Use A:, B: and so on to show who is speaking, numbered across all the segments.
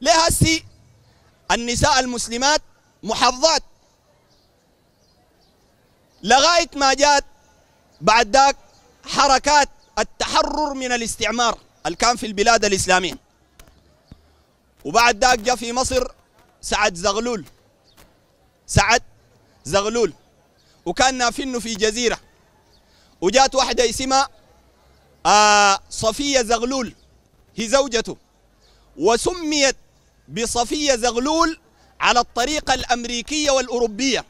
A: ليه هسي النساء المسلمات محظات لغاية ما جات بعد ذاك حركات التحرر من الاستعمار اللي كان في البلاد الإسلامية وبعد ذاك جاء في مصر سعد زغلول سعد زغلول وكان نافنه في جزيرة وجات واحدة اسمها آه صفية زغلول هي زوجته وسميت بصفية زغلول على الطريقة الأمريكية والأوروبية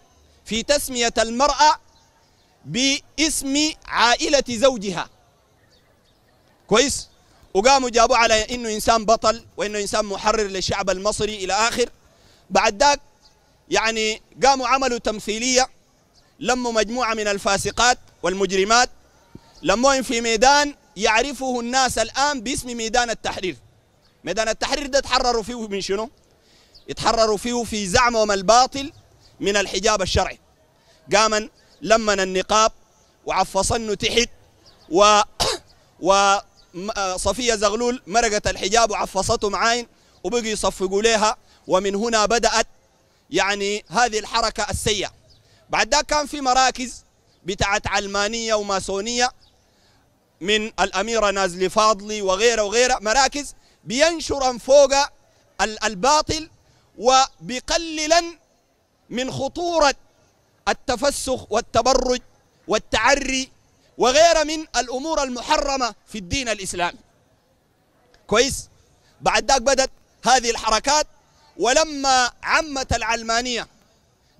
A: في تسمية المرأة باسم عائلة زوجها كويس وقاموا جابوا على انه انسان بطل وانه انسان محرر للشعب المصري الى اخر بعد ذاك يعني قاموا عملوا تمثيليه لموا مجموعه من الفاسقات والمجرمات لموهم في ميدان يعرفه الناس الان باسم ميدان التحرير ميدان التحرير ده تحرروا فيه من شنو؟ يتحرروا فيه في زعمهم الباطل من الحجاب الشرعي قاما لمن النقاب وعفصنه تحت و وصفيه آه، زغلول مرقت الحجاب وعفصته معاين وبقوا يصفقوا لها ومن هنا بدات يعني هذه الحركه السيئه بعد ذاك كان في مراكز بتاعت علمانيه وماسونيه من الاميره نازلي فاضلي وغيره وغيره مراكز بينشرا فوق الباطل وبقللا من خطورة التفسخ والتبرج والتعري وغير من الأمور المحرمة في الدين الإسلامي كويس بعد ذاك بدت هذه الحركات ولما عمت العلمانية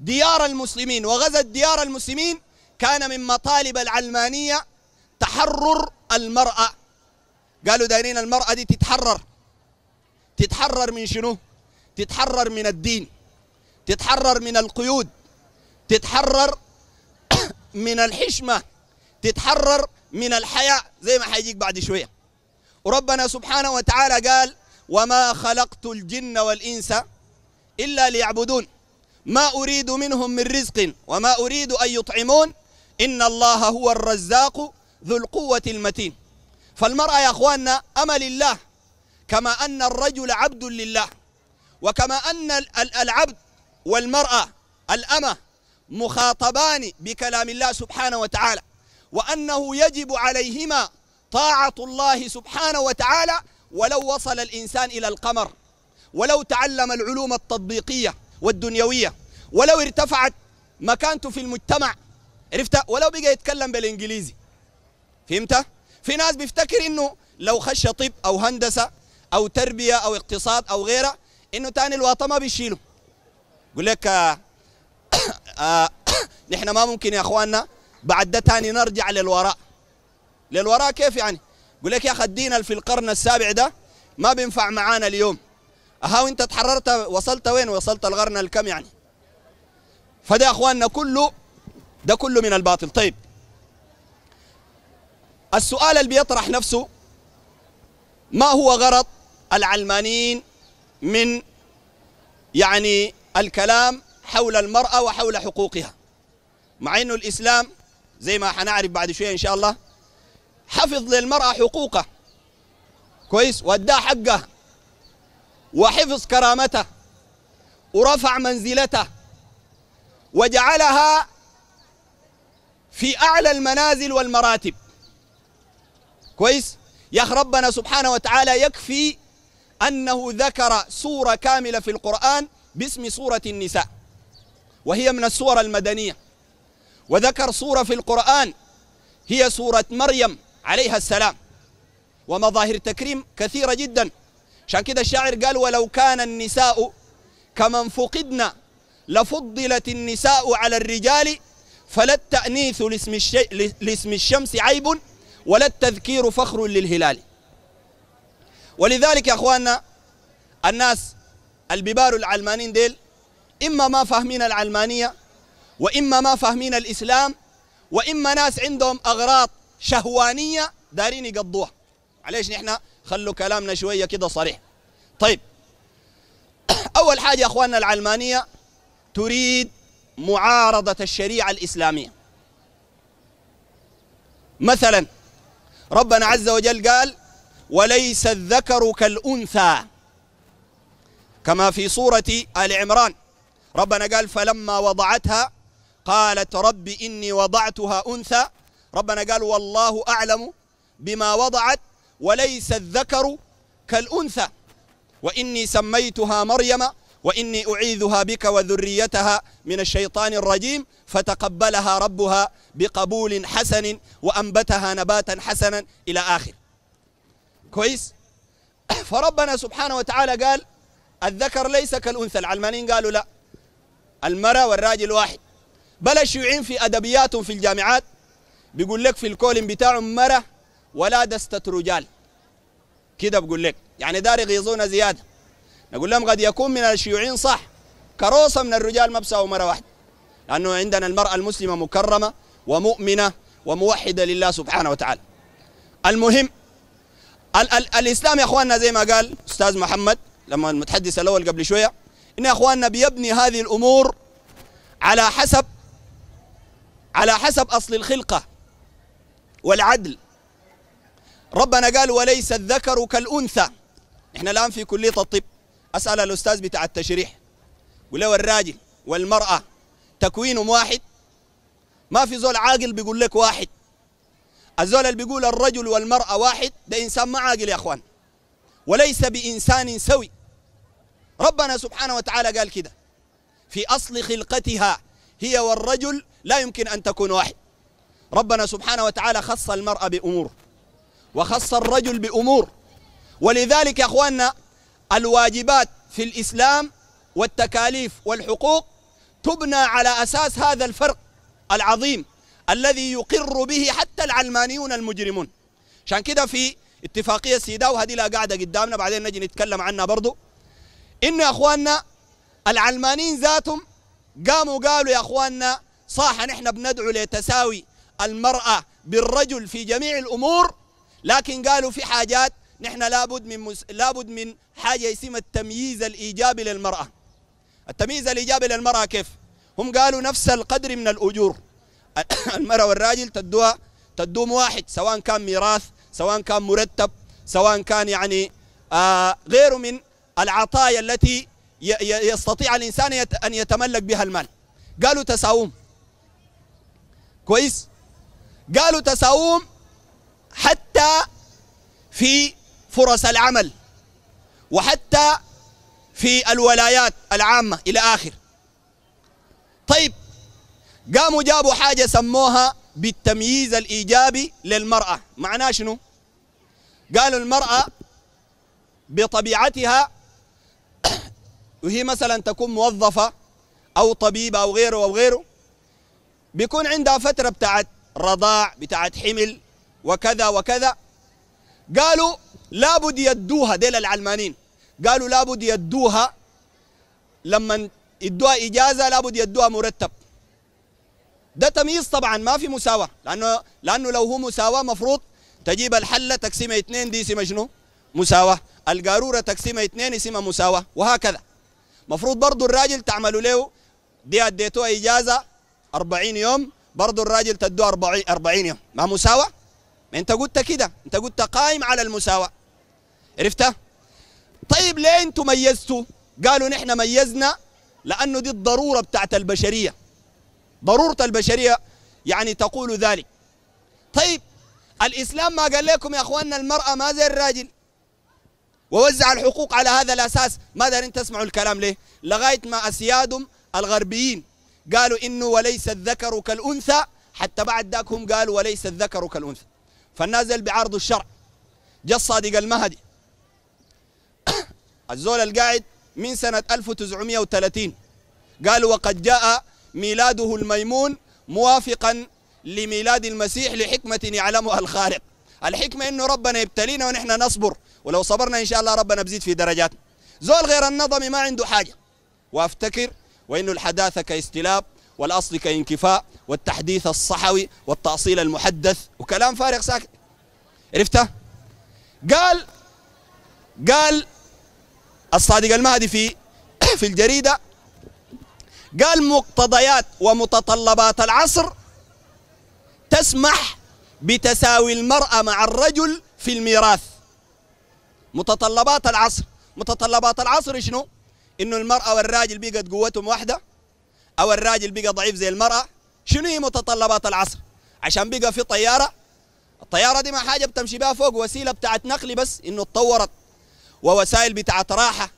A: ديار المسلمين وغزت ديار المسلمين كان من مطالب العلمانية تحرر المرأة قالوا دايرين المرأة دي تتحرر تتحرر من شنو تتحرر من الدين تتحرر من القيود تتحرر من الحشمة تتحرر من الحياء زي ما حيجيك بعد شوية وربنا سبحانه وتعالى قال وما خلقت الجن والإنس إلا ليعبدون ما أريد منهم من رزق وما أريد أن يطعمون إن الله هو الرزاق ذو القوة المتين فالمرأة يا أخواننا أمل الله كما أن الرجل عبد لله وكما أن العبد والمرأة الأمة مخاطبان بكلام الله سبحانه وتعالى وأنه يجب عليهما طاعة الله سبحانه وتعالى ولو وصل الإنسان إلى القمر ولو تعلم العلوم التطبيقية والدنيوية ولو ارتفعت مكانته في المجتمع عرفت ولو بقى يتكلم بالإنجليزي فهمت في ناس بيفتكر إنه لو خش طب أو هندسة او تربيه او اقتصاد او غيره انه تاني الواطه ما بيشيله يقول لك آه آه نحن ما ممكن يا اخواننا بعد ده تاني نرجع للوراء للوراء كيف يعني يقول لك يا اخي الدين في القرن السابع ده ما بينفع معانا اليوم اهو انت تحررت وصلت وين وصلت القرن الكم يعني فده يا اخواننا كله ده كله من الباطل طيب السؤال اللي بيطرح نفسه ما هو غرض العلمانيين من يعني الكلام حول المرأة وحول حقوقها مع أنه الإسلام زي ما حنعرف بعد شوية إن شاء الله حفظ للمرأة حقوقها كويس واداها حقها وحفظ كرامتها ورفع منزلتها وجعلها في أعلى المنازل والمراتب كويس يا ربنا سبحانه وتعالى يكفي أنه ذكر سورة كاملة في القرآن باسم سورة النساء وهي من السور المدنية وذكر سورة في القرآن هي سورة مريم عليها السلام ومظاهر تكريم كثيرة جدا عشان كده الشاعر قال ولو كان النساء كمن فقدنا لفضلت النساء على الرجال فلا التأنيث لاسم, لاسم الشمس عيب ولا التذكير فخر للهلال ولذلك يا اخواننا الناس الببار العلمانيين ديل اما ما فاهمين العلمانيه واما ما فاهمين الاسلام واما ناس عندهم اغراض شهوانيه دارين يقضوها معليش نحن خلوا كلامنا شويه كده صريح طيب اول حاجه يا اخواننا العلمانيه تريد معارضه الشريعه الاسلاميه مثلا ربنا عز وجل قال وليس الذكر كالأنثى كما في سورة آل عمران ربنا قال فلما وضعتها قالت رب إني وضعتها أنثى ربنا قال والله أعلم بما وضعت وليس الذكر كالأنثى وإني سميتها مريم وإني أعيذها بك وذريتها من الشيطان الرجيم فتقبلها ربها بقبول حسن وأنبتها نباتا حسنا إلى آخر كويس فربنا سبحانه وتعالى قال الذكر ليس كالأنثى العلمانيين قالوا لا المرأة والراجل واحد بل الشيوعيين في أدبياتهم في الجامعات بيقول لك في الكولم بتاعهم مرة ولا دستة رجال كده بقول لك يعني داري يغيظونا زيادة نقول لهم قد يكون من الشيوعيين صح كروسة من الرجال ما بساووا مرة واحدة لأنه عندنا المرأة المسلمة مكرمة ومؤمنة وموحدة لله سبحانه وتعالى المهم ال ال الاسلام يا اخواننا زي ما قال استاذ محمد لما المتحدث الاول قبل شويه ان يا اخواننا بيبني هذه الامور على حسب على حسب اصل الخلقه والعدل ربنا قال وليس الذكر كالانثى احنا الان في كليه الطب اسال الاستاذ بتاع التشريح له الراجل والمراه تكوينهم واحد ما في زول عاقل بيقول لك واحد الزول اللي بيقول الرجل والمرأة واحد ده إنسان ما عاقل يا أخوان وليس بإنسان سوي ربنا سبحانه وتعالى قال كده في أصل خلقتها هي والرجل لا يمكن أن تكون واحد ربنا سبحانه وتعالى خص المرأة بأمور وخص الرجل بأمور ولذلك يا أخواننا الواجبات في الإسلام والتكاليف والحقوق تبنى على أساس هذا الفرق العظيم الذي يقر به حتى العلمانيون المجرمون عشان كده في اتفاقية سيدا وهذه لا قاعدة قدامنا بعدين نجي نتكلم عنها برضو إن يا أخواننا العلمانيين ذاتهم قاموا قالوا يا أخواننا صح نحن بندعو لتساوي المرأة بالرجل في جميع الأمور لكن قالوا في حاجات نحن لابد من مس... لابد من حاجة اسمها التمييز الإيجابي للمرأة التمييز الإيجابي للمرأة كيف؟ هم قالوا نفس القدر من الأجور المرأة والراجل تدوها تدوم واحد سواء كان ميراث سواء كان مرتب سواء كان يعني آه غيره من العطايا التي يستطيع الإنسان أن يتملك بها المال قالوا تساوم كويس قالوا تساوم حتى في فرص العمل وحتى في الولايات العامة إلى آخر طيب قاموا جابوا حاجة سموها بالتمييز الإيجابي للمرأة معناه شنو؟ قالوا المرأة بطبيعتها وهي مثلا تكون موظفة أو طبيبة أو غيره أو غيره بيكون عندها فترة بتاعت رضاع بتاعت حمل وكذا وكذا قالوا لابد يدوها ديل العلمانين قالوا لابد يدوها لما يدوها إجازة لابد يدوها مرتب ده تمييز طبعا ما في مساواه لانه لانه لو هو مساواه مفروض تجيب الحله تقسمها اثنين دي اسمها شنو؟ مساواه القاروره تقسمها اثنين اسمها مساواه وهكذا مفروض برضه الراجل تعملوا له دي اديتوها اجازه 40 يوم برضه الراجل تدوه 40 40 يوم ما مساواه؟ ما انت قلت كده انت قلت قائم على المساواه عرفتها؟ طيب ليه انتوا ميزتوا؟ قالوا نحن ميزنا لانه دي الضروره بتاعت البشريه ضرورة البشرية يعني تقول ذلك طيب الإسلام ما قال لكم يا أخواننا المرأة ما زي الراجل ووزع الحقوق على هذا الأساس ما دارين تسمعوا الكلام ليه لغاية ما أسيادهم الغربيين قالوا إنه وليس الذكر كالأنثى حتى بعد ذاك هم قالوا وليس الذكر كالأنثى فالنازل بعرض الشرع جا الصادق المهدي الزول القاعد من سنة 1930 قالوا وقد جاء ميلاده الميمون موافقا لميلاد المسيح لحكمة يعلمها الخالق الحكمة إنه ربنا يبتلينا ونحن نصبر ولو صبرنا إن شاء الله ربنا بزيد في درجاتنا زول غير النظم ما عنده حاجة وافتكر وإنه الحداثة كاستلاب والأصل كانكفاء والتحديث الصحوي والتأصيل المحدث وكلام فارغ ساكت عرفته قال قال الصادق المهدي في في الجريدة قال مقتضيات ومتطلبات العصر تسمح بتساوي المرأة مع الرجل في الميراث متطلبات العصر متطلبات العصر شنو انه المرأة والراجل بقت قوتهم واحدة او الراجل بقى ضعيف زي المرأة شنو هي متطلبات العصر عشان بقى في طيارة الطيارة دي ما حاجة بتمشي بها فوق وسيلة بتاعت نقل بس انه اتطورت ووسائل بتاعت راحة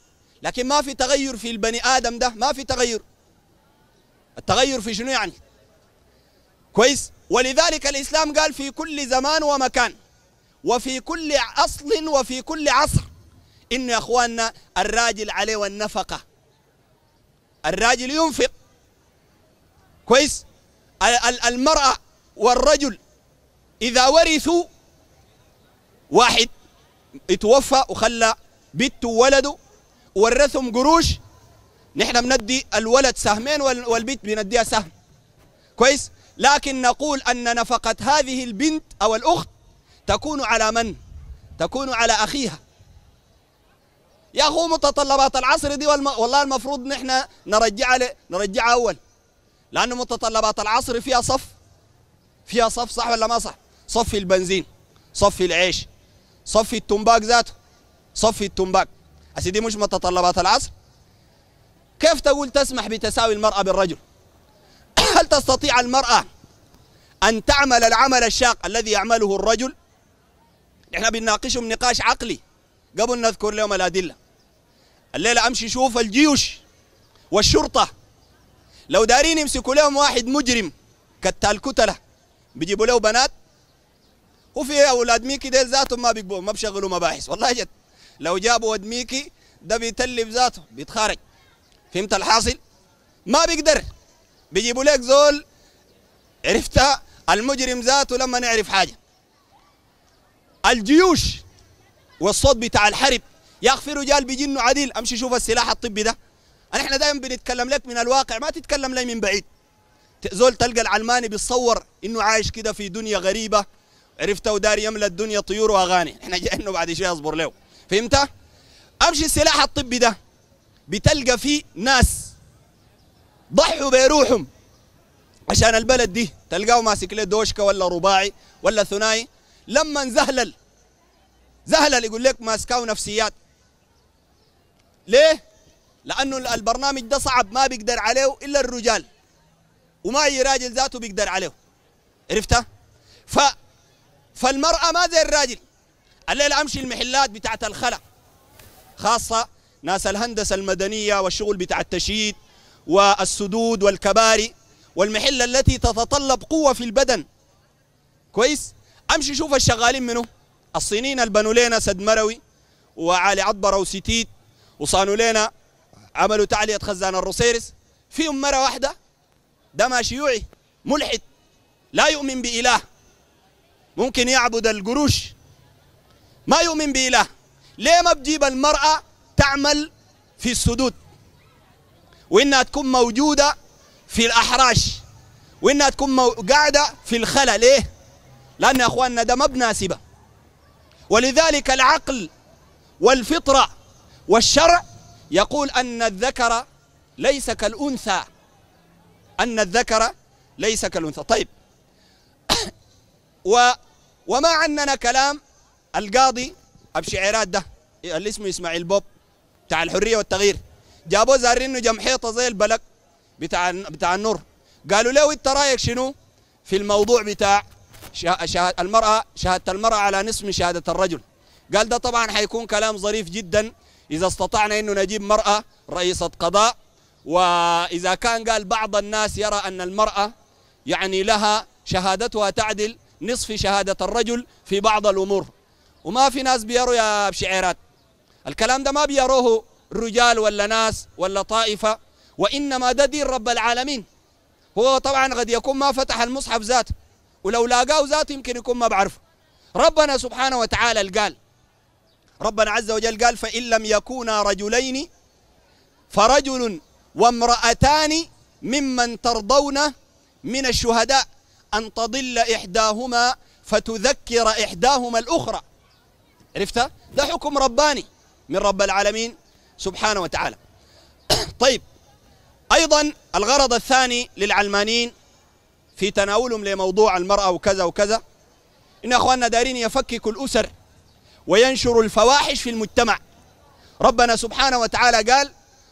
A: لكن ما في تغير في البني آدم ده ما في تغير التغير في شنو يعني كويس ولذلك الإسلام قال في كل زمان ومكان وفي كل أصل وفي كل عصر إنه يا أخواننا الراجل عليه النفقة الراجل ينفق كويس المرأة والرجل إذا ورثوا واحد يتوفى وخلى بيت وولده ورثهم قروش نحن بندي الولد سهمين والبنت بنديها سهم كويس لكن نقول أن نفقة هذه البنت أو الأخت تكون على من تكون على أخيها يا أخو متطلبات العصر دي والم... والله المفروض نحن نرجعها ل... نرجعها أول لأنه متطلبات العصر فيها صف فيها صف صح ولا ما صح صف البنزين صف العيش صف التنباك ذاته صف التنباك اسيدي مش متطلبات العصر كيف تقول تسمح بتساوي المرأة بالرجل هل تستطيع المرأة أن تعمل العمل الشاق الذي يعمله الرجل نحن بنناقشهم نقاش عقلي قبل نذكر لهم الأدلة الليلة أمشي شوف الجيوش والشرطة لو دارين يمسكوا لهم واحد مجرم كتال كتلة بيجيبوا له بنات وفي أولاد ميكي ديل ذاتهم ما بيقبوا ما بشغلوا مباحث والله جد لو جابوا ود ميكي ده بيتلف ذاته بيتخارج فهمت الحاصل ما بيقدر بيجيبوا لك زول عرفت المجرم ذاته لما نعرف حاجه الجيوش والصوت بتاع الحرب يا اخي في رجال بيجنوا عديل امشي شوف السلاح الطبي ده احنا دائما بنتكلم لك من الواقع ما تتكلم لي من بعيد زول تلقى العلماني بيتصور انه عايش كده في دنيا غريبه عرفته ودار يملى الدنيا طيور واغاني احنا جايين بعد شوي اصبر له فهمت امشي السلاح الطبي ده بتلقى في ناس ضحوا بروحهم عشان البلد دي تلقاه ماسك له دوشكه ولا رباعي ولا ثنائي لما زهلل زهلل يقول لك ماسكاه نفسيات ليه؟ لانه البرنامج ده صعب ما بيقدر عليه الا الرجال وما اي راجل ذاته بيقدر عليه عرفتها؟ ف فالمراه ما زي الراجل الليله امشي المحلات بتاعت الخلا خاصه ناس الهندسة المدنية والشغل بتاع التشييد والسدود والكباري والمحلة التي تتطلب قوة في البدن كويس امشي شوف الشغالين منه الصينيين اللي بنوا لنا سد مروي وعلي عطبرة وستيت وصانوا لنا عملوا تعلية خزان الروسيرس فيهم مرة واحدة ده ما شيوعي ملحد لا يؤمن بإله ممكن يعبد القروش ما يؤمن بإله ليه ما بجيب المرأة تعمل في السدود وإنها تكون موجودة في الأحراش وإنها تكون قاعدة في الخلا ليه؟ لأن يا أخواننا ده ما بناسبة ولذلك العقل والفطرة والشرع يقول أن الذكر ليس كالأنثى أن الذكر ليس كالأنثى طيب و وما عننا كلام القاضي أبشعيرات ده اللي اسمه إسماعيل بوب بتاع الحريه والتغيير جابوه زارين انه جمحيطه زي البلق بتاع بتاع النور قالوا له انت رايك شنو في الموضوع بتاع شهادة شهاد المرأة شهادة المرأة على نصف من شهادة الرجل قال ده طبعا حيكون كلام ظريف جدا إذا استطعنا أنه نجيب مرأة رئيسة قضاء وإذا كان قال بعض الناس يرى أن المرأة يعني لها شهادتها تعدل نصف شهادة الرجل في بعض الأمور وما في ناس بيروا يا بشعيرات الكلام ده ما بيروه رجال ولا ناس ولا طائفة وإنما ده دين رب العالمين هو طبعا قد يكون ما فتح المصحف ذاته ولو لاقاه ذاته يمكن يكون ما بعرفه ربنا سبحانه وتعالى قال ربنا عز وجل قال فإن لم يكونا رجلين فرجل وامرأتان ممن ترضون من الشهداء أن تضل إحداهما فتذكر إحداهما الأخرى عرفتها؟ ده حكم رباني من رب العالمين سبحانه وتعالى طيب أيضا الغرض الثاني للعلمانيين في تناولهم لموضوع المرأة وكذا وكذا إن أخواننا دارين يفككوا الأسر وينشروا الفواحش في المجتمع ربنا سبحانه وتعالى قال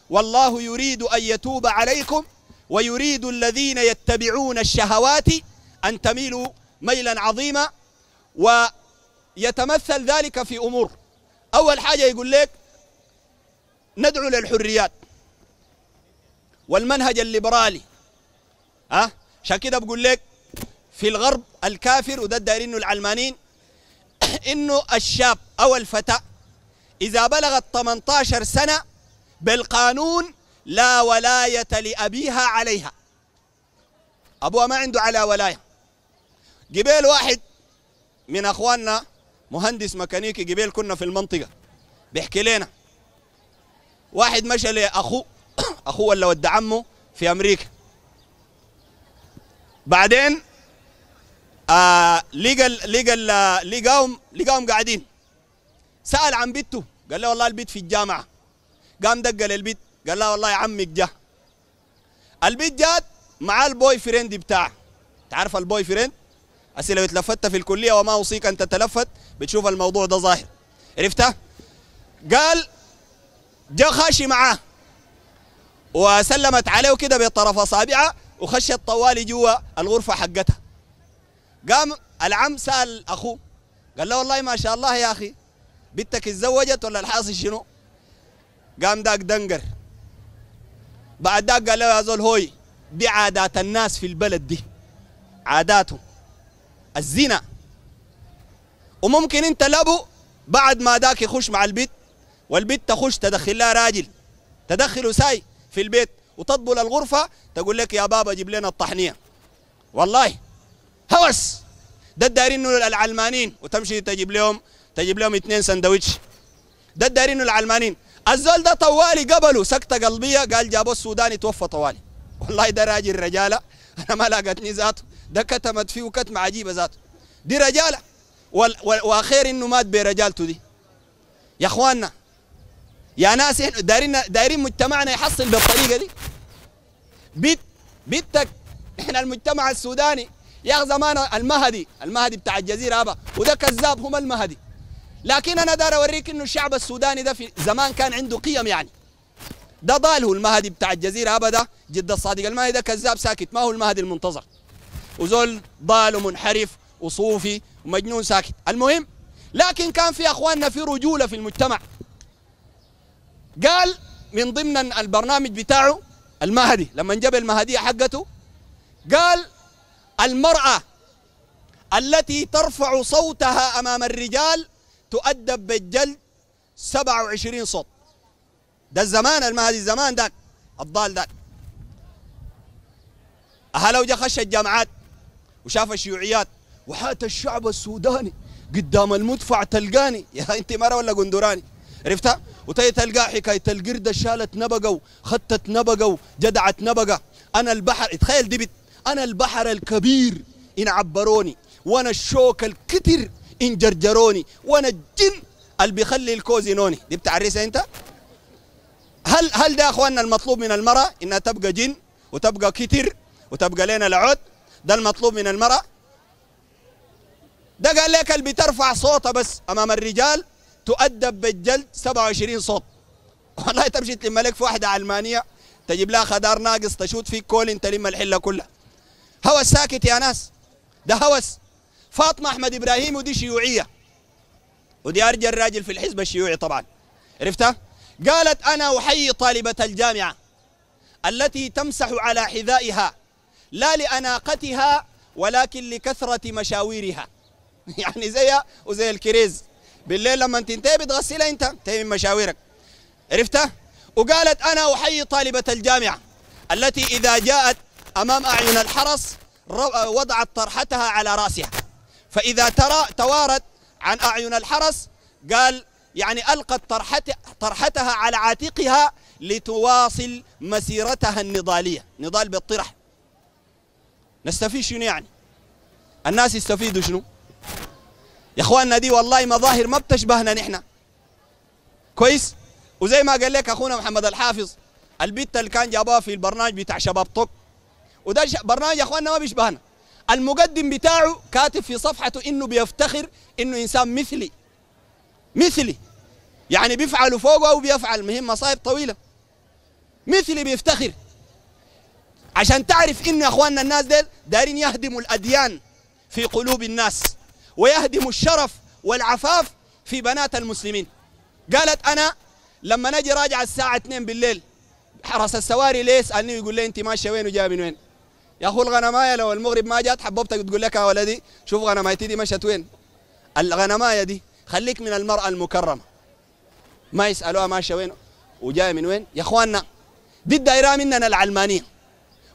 A: والله يريد أن يتوب عليكم ويريد الذين يتبعون الشهوات أن تميلوا ميلا عظيما ويتمثل ذلك في أمور أول حاجة يقول لك ندعو للحريات والمنهج الليبرالي ها عشان كده بقول لك في الغرب الكافر وده الدايرين العلمانيين انه الشاب او الفتى اذا بلغت 18 سنه بالقانون لا ولايه لابيها عليها ابوها ما عنده على ولايه قبيل واحد من اخواننا مهندس ميكانيكي جبيل كنا في المنطقه بيحكي لنا واحد مشى لاخوه اخوه ولا ود عمه في امريكا بعدين آه لقى لقى لقاهم لقاهم قاعدين سال عن بيته قال له والله البيت في الجامعه قام دق للبيت قال له والله عمك جه البيت جات مع البوي فريند بتاعه تعرف البوي فريند هسه لو اتلفتت في الكلية وما أوصيك أن تتلفت بتشوف الموضوع ده ظاهر عرفتها؟ قال جا خاشي معاه وسلمت عليه كده بطرف أصابعها وخشت طوالي جوا الغرفة حقتها قام العم سأل أخوه قال له والله ما شاء الله يا أخي بنتك اتزوجت ولا الحاصل شنو؟ قام داك دنقر بعد داك قال له يا زول هوي دي عادات الناس في البلد دي عاداتهم الزنا وممكن انت لابو بعد ما داك يخش مع البيت والبيت تخش تدخل لها راجل تدخله ساي في البيت وتطبل الغرفة تقول لك يا بابا جيب لنا الطحنية والله هوس ده دارين العلمانين وتمشي تجيب لهم تجيب لهم اثنين سندويتش ده دارين العلمانين الزول ده طوالي قبله سكتة قلبية قال جابوه السوداني توفى طوالي والله ده راجل رجالة أنا ما لاقتني ذاته ده كتمت فيه كتمة عجيبة ذاته دي رجالة واخير انه مات برجالته دي يا اخواننا يا ناس احنا دايرين دايرين مجتمعنا يحصل بالطريقه دي بيت بيتك احنا المجتمع السوداني يا زمان المهدي المهدي بتاع الجزيره ابا وده كذاب هم المهدي لكن انا داير اوريك انه الشعب السوداني ده في زمان كان عنده قيم يعني ده ضال هو المهدي بتاع الجزيره أبدا جد الصادق المهدي ده كذاب ساكت ما هو المهدي المنتظر وزول ضال ومنحرف وصوفي ومجنون ساكت المهم لكن كان في اخواننا في رجوله في المجتمع قال من ضمن البرنامج بتاعه المهدي لما جاب المهدية حقته قال المرأة التي ترفع صوتها أمام الرجال تؤدب بالجلد 27 صوت ده الزمان المهدي الزمان ذاك الضال ذاك أهلا وجا خش الجامعات وشاف الشيوعيات وحات الشعب السوداني قدام المدفع تلقاني يا انت مره ولا قندوراني عرفتها وتي تلقى حكايه القرده شالت نبقه وخطت نبقه وجدعت نبقه انا البحر تخيل دبت انا البحر الكبير ان عبروني وانا الشوك الكتر ان جرجروني وانا الجن اللي بيخلي الكوز ينوني دي بتعرسها انت هل هل ده اخواننا المطلوب من المراه انها تبقى جن وتبقى كتر وتبقى لنا العود ده المطلوب من المرأة ده قال لك اللي بترفع صوتها بس امام الرجال تؤدب بالجلد 27 صوت والله تمشي تلم لك في واحده علمانيه تجيب لها خدار ناقص تشوت فيك انت تلم الحله كلها هوس ساكت يا ناس ده هوس فاطمه احمد ابراهيم ودي شيوعيه ودي ارجى الراجل في الحزب الشيوعي طبعا عرفتها قالت انا احيي طالبه الجامعه التي تمسح على حذائها لا لأناقتها ولكن لكثرة مشاويرها يعني زيها وزي الكريز بالليل لما تنتهي بتغسلها انت تنتهي من مشاويرك عرفتها وقالت أنا أحيي طالبة الجامعة التي إذا جاءت أمام أعين الحرس وضعت طرحتها على رأسها فإذا ترى توارت عن أعين الحرس قال يعني ألقت طرحتها على عاتقها لتواصل مسيرتها النضالية نضال بالطرح نستفيد شنو يعني الناس يستفيدوا شنو يا اخواننا دي والله مظاهر ما بتشبهنا نحن كويس وزي ما قال لك اخونا محمد الحافظ البت اللي كان جابها في البرنامج بتاع شباب طوك وده برنامج يا اخواننا ما بيشبهنا المقدم بتاعه كاتب في صفحته انه بيفتخر انه انسان مثلي مثلي يعني بيفعل فوقه وبيفعل مهمه مصايب طويله مثلي بيفتخر عشان تعرف إن أخواننا الناس ديل دارين يهدموا الأديان في قلوب الناس ويهدموا الشرف والعفاف في بنات المسلمين قالت أنا لما نجي راجع الساعة 2 بالليل حرس السواري ليه يسألني ويقول لي أنت ماشية وين وجاية من وين يا أخو الغنماية لو المغرب ما جات حببتك تقول لك يا ولدي شوف غنمايتي دي مشت وين الغنماية دي خليك من المرأة المكرمة ما يسألوها ماشية وين وجاية من وين يا أخواننا دي الدائرة مننا العلمانية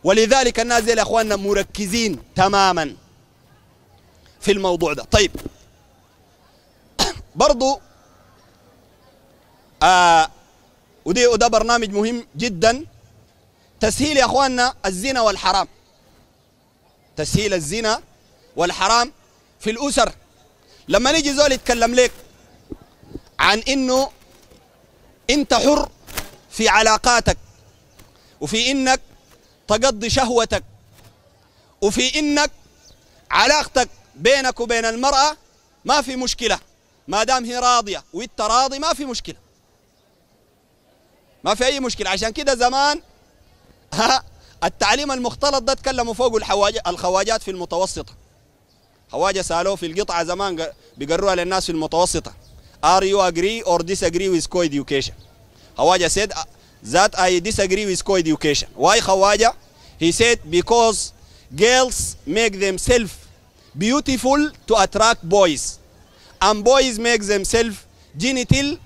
A: ولذلك الناس يا اخواننا مركزين تماما في الموضوع ده طيب برضو آه ودي وده برنامج مهم جدا تسهيل يا اخواننا الزنا والحرام تسهيل الزنا والحرام في الاسر لما نيجي زول يتكلم لك عن انه انت حر في علاقاتك وفي انك تقضي شهوتك وفي إنك علاقتك بينك وبين المرأة ما في مشكلة ما دام هي راضية وانت راضي ما في مشكلة ما في أي مشكلة عشان كده زمان ها التعليم المختلط ده تكلموا فوق الخواجات في المتوسطة خواجة سألوه في القطعة زمان بيقروها للناس في المتوسطة Are you agree or disagree with co-education خواجة سيد that I disagree with co-education. Why Khawaja? He said because girls make themselves beautiful to attract boys and boys make themselves genital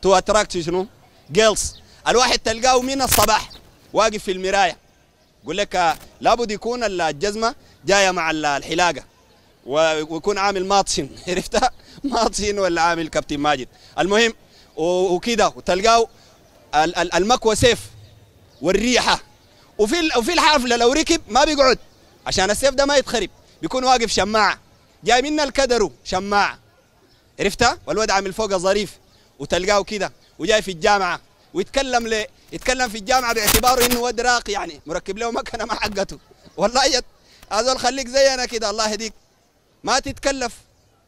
A: to attract know, girls. الواحد تلقاه من الصباح واقف في المراية يقول لك لابد يكون الجزمة جاية مع الحلاقة ويكون عامل ماطشن عرفتها؟ ماطشن ولا عامل كابتن ماجد المهم وكده وتلقاه المكوى سيف والريحه وفي وفي الحافله لو ركب ما بيقعد عشان السيف ده ما يتخرب بيكون واقف شماعه جاي منا الكدرو شماعه عرفتها والواد عامل فوق ظريف وتلقاه كده وجاي في الجامعه ويتكلم ليه يتكلم في الجامعه باعتباره انه واد راق يعني مركب له مكنه ما حقته والله يت هذول خليك زي انا كده الله يهديك ما تتكلف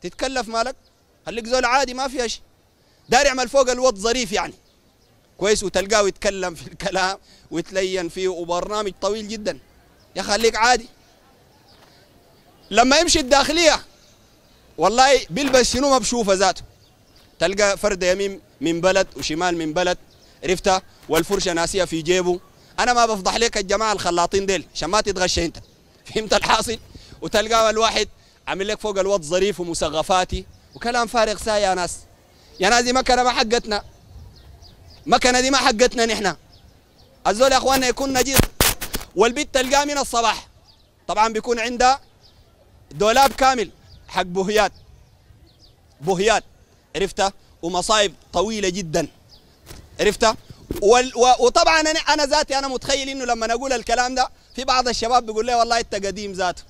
A: تتكلف مالك خليك زول عادي ما فيها شيء داري عمل فوق الوط ظريف يعني كويس وتلقاه يتكلم في الكلام ويتلين فيه وبرنامج طويل جدا يا خليك عادي لما يمشي الداخليه والله بيلبس شنو ما بشوفه ذاته تلقى فرد يمين من بلد وشمال من بلد عرفتها والفرشه ناسيه في جيبه انا ما بفضح لك الجماعه الخلاطين ديل عشان ما تتغشى انت فهمت الحاصل وتلقى الواحد عامل لك فوق الوط ظريف ومسغفاتي وكلام فارغ ساي يا ناس يا ناس دي مكنه ما حقتنا مكنه دي ما حقتنا نحن الزول يا اخواننا يكون نجيس والبت تلقاه من الصباح طبعا بيكون عندها دولاب كامل حق بهيات بهيات عرفتها ومصايب طويله جدا عرفتها وطبعا انا انا ذاتي انا متخيل انه لما اقول الكلام ده في بعض الشباب بيقول لي والله انت قديم ذاته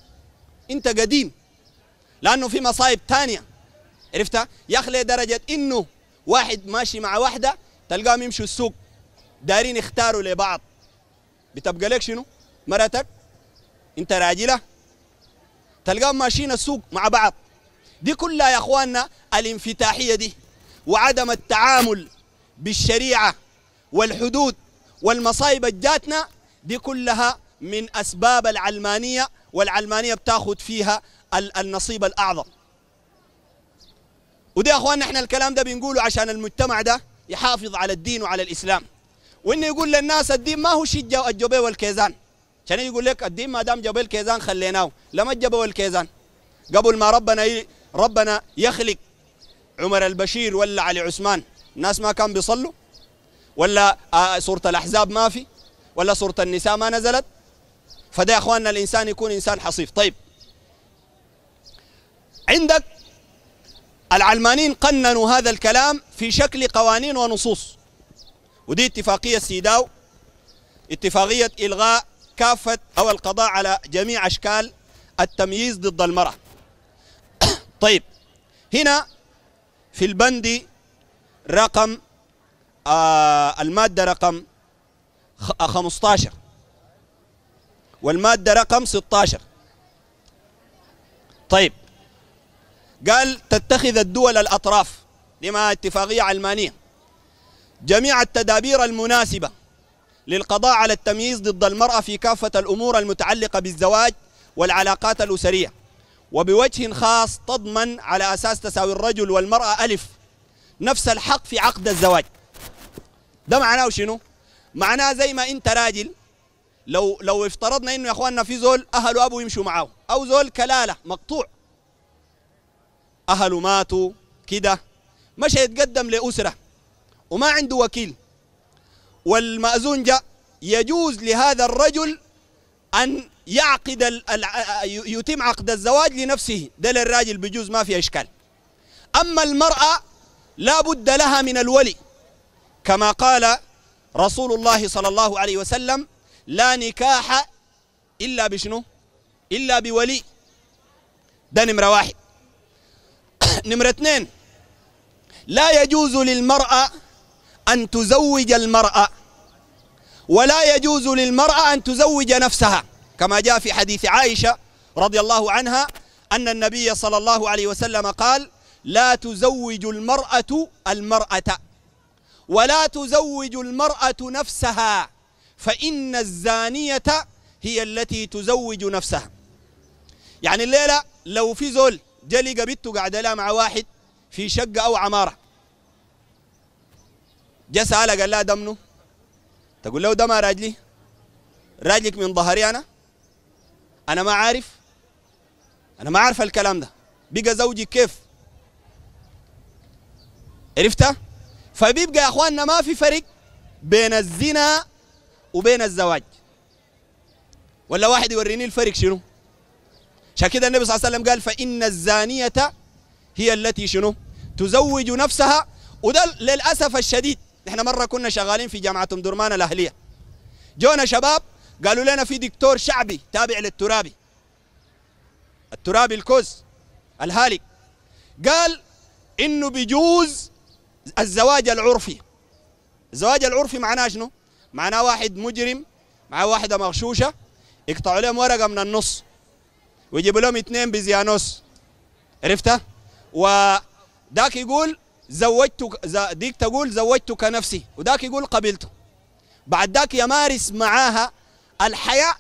A: انت قديم لانه في مصايب ثانيه عرفتها يا اخي لدرجه انه واحد ماشي مع واحده تلقاهم يمشوا السوق دايرين يختاروا لبعض بتبقى لك شنو؟ مرتك انت راجله تلقاهم ماشيين السوق مع بعض دي كلها يا اخواننا الانفتاحيه دي وعدم التعامل بالشريعه والحدود والمصايب الجاتنا دي كلها من اسباب العلمانيه والعلمانيه بتاخذ فيها النصيب الاعظم ودي يا اخواننا احنا الكلام ده بنقوله عشان المجتمع ده يحافظ على الدين وعلى الإسلام وإنه يقول للناس الدين ما هو شيء الجبي والكيزان عشان يقول لك الدين ما دام جبل الكيزان خليناه لما الجبل والكيزان قبل ما ربنا ي... ربنا يخلق عمر البشير ولا علي عثمان الناس ما كان بيصلوا ولا صورة آه، سورة الأحزاب ما في ولا سورة النساء ما نزلت فده يا أخواننا الإنسان يكون إنسان حصيف طيب عندك العلمانيين قننوا هذا الكلام في شكل قوانين ونصوص ودي اتفاقية سيداو اتفاقية إلغاء كافة أو القضاء على جميع أشكال التمييز ضد المرأة طيب هنا في البند رقم آه المادة رقم 15 آه، والمادة رقم 16 طيب قال تتخذ الدول الأطراف لما اتفاقية علمانية جميع التدابير المناسبة للقضاء على التمييز ضد المرأة في كافة الأمور المتعلقة بالزواج والعلاقات الأسرية وبوجه خاص تضمن على أساس تساوي الرجل والمرأة ألف نفس الحق في عقد الزواج ده معناه شنو؟ معناه زي ما أنت راجل لو لو افترضنا انه يا اخواننا في زول اهله ابوه يمشوا معاه او زول كلاله مقطوع أهله ماتوا كده مش يتقدم لأسرة وما عنده وكيل والمأذون جاء يجوز لهذا الرجل أن يعقد يتم عقد الزواج لنفسه ده للراجل بجوز ما في إشكال أما المرأة لا بد لها من الولي كما قال رسول الله صلى الله عليه وسلم لا نكاح إلا بشنو إلا بولي ده نمرة واحد نمرة اثنين لا يجوز للمرأة أن تزوج المرأة ولا يجوز للمرأة أن تزوج نفسها كما جاء في حديث عائشة رضي الله عنها أن النبي صلى الله عليه وسلم قال لا تزوج المرأة المرأة ولا تزوج المرأة نفسها فإن الزانية هي التي تزوج نفسها يعني الليلة لو في زول ده لقى قاعد قاعده لها مع واحد في شقه او عماره جا سالها قال لها ده تقول له ده ما راجلي راجلك من ظهري انا انا ما عارف انا ما عارف الكلام ده بقى زوجي كيف عرفتها فبيبقى يا اخواننا ما في فرق بين الزنا وبين الزواج ولا واحد يوريني الفرق شنو عشان كده النبي صلى الله عليه وسلم قال فإن الزانية هي التي شنو تزوج نفسها وده للأسف الشديد احنا مرة كنا شغالين في جامعة أم درمان الأهلية جونا شباب قالوا لنا في دكتور شعبي تابع للترابي الترابي الكوز الهالك قال انه بيجوز الزواج العرفي الزواج العرفي معناه شنو؟ معناه واحد مجرم مع واحدة مغشوشة يقطعوا لهم ورقة من النص ويجيبوا لهم اثنين بزيانوس عرفتها وذاك يقول زوجت ديك تقول زوجتك نفسي وذاك يقول قبلته بعد ذاك يمارس معاها الحياة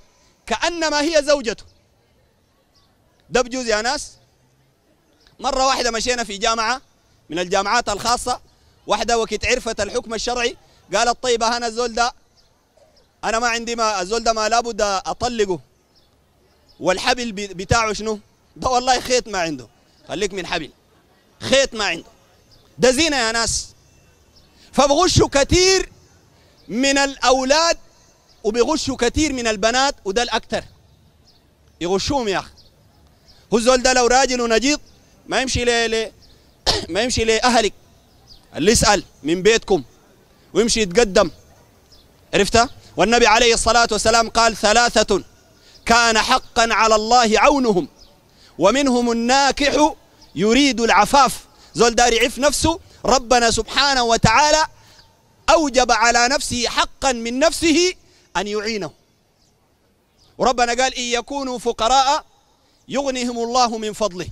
A: كأنما هي زوجته ده بجوز يا ناس مرة واحدة مشينا في جامعة من الجامعات الخاصة واحدة وقت عرفت الحكم الشرعي قالت طيب أنا الزول ده أنا ما عندي ما الزول ده ما لابد أطلقه والحبل بتاعه شنو ده والله خيط ما عنده خليك من حبل خيط ما عنده ده زينة يا ناس فبغشوا كثير من الاولاد وبيغشوا كثير من البنات وده الاكثر يغشوهم يا اخي هو الزول ده لو راجل ونجيط ما يمشي ليه ليه ما يمشي لاهلك اللي يسال من بيتكم ويمشي يتقدم عرفتها والنبي عليه الصلاه والسلام قال ثلاثه كان حقا على الله عونهم ومنهم الناكح يريد العفاف زول دار يعف نفسه ربنا سبحانه وتعالى أوجب على نفسه حقا من نفسه أن يعينه وربنا قال إن يكونوا فقراء يغنيهم الله من فضله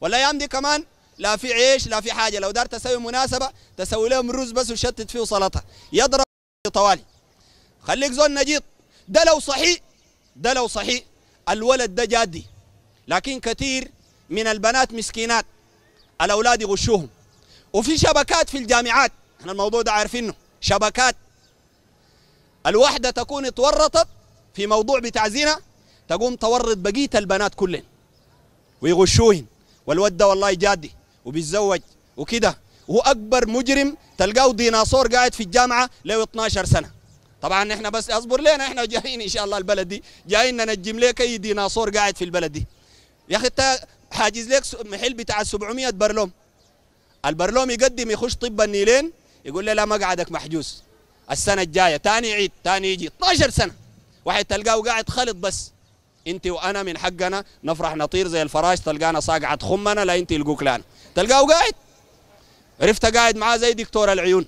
A: والأيام دي كمان لا في عيش لا في حاجة لو دار تسوي مناسبة تسوي لهم رز بس وشتت فيه سلطة يضرب طوالي خليك زول نجيط ده لو صحيح ده لو صحيح الولد ده جادي لكن كثير من البنات مسكينات الاولاد يغشوهم وفي شبكات في الجامعات احنا الموضوع ده عارفينه شبكات الواحده تكون اتورطت في موضوع بتاع زنا تقوم تورط بقيه البنات كلهن ويغشوهن والولد ده والله جادي وبيتزوج وكده وهو اكبر مجرم تلقاه ديناصور قاعد في الجامعه له 12 سنه طبعا احنا بس اصبر لنا احنا جايين ان شاء الله البلد دي جايين ننجم لك اي ديناصور قاعد في البلد دي يا اخي انت حاجز لك محل بتاع 700 برلوم البرلوم يقدم يخش طب النيلين يقول لي لا مقعدك محجوز السنه الجايه ثاني عيد ثاني يجي 12 سنه واحد تلقاه قاعد خلط بس انت وانا من حقنا نفرح نطير زي الفراش تلقانا صاقعه خمنا لا انت يلقوك لنا تلقاه قاعد عرفت قاعد معاه زي دكتور العيون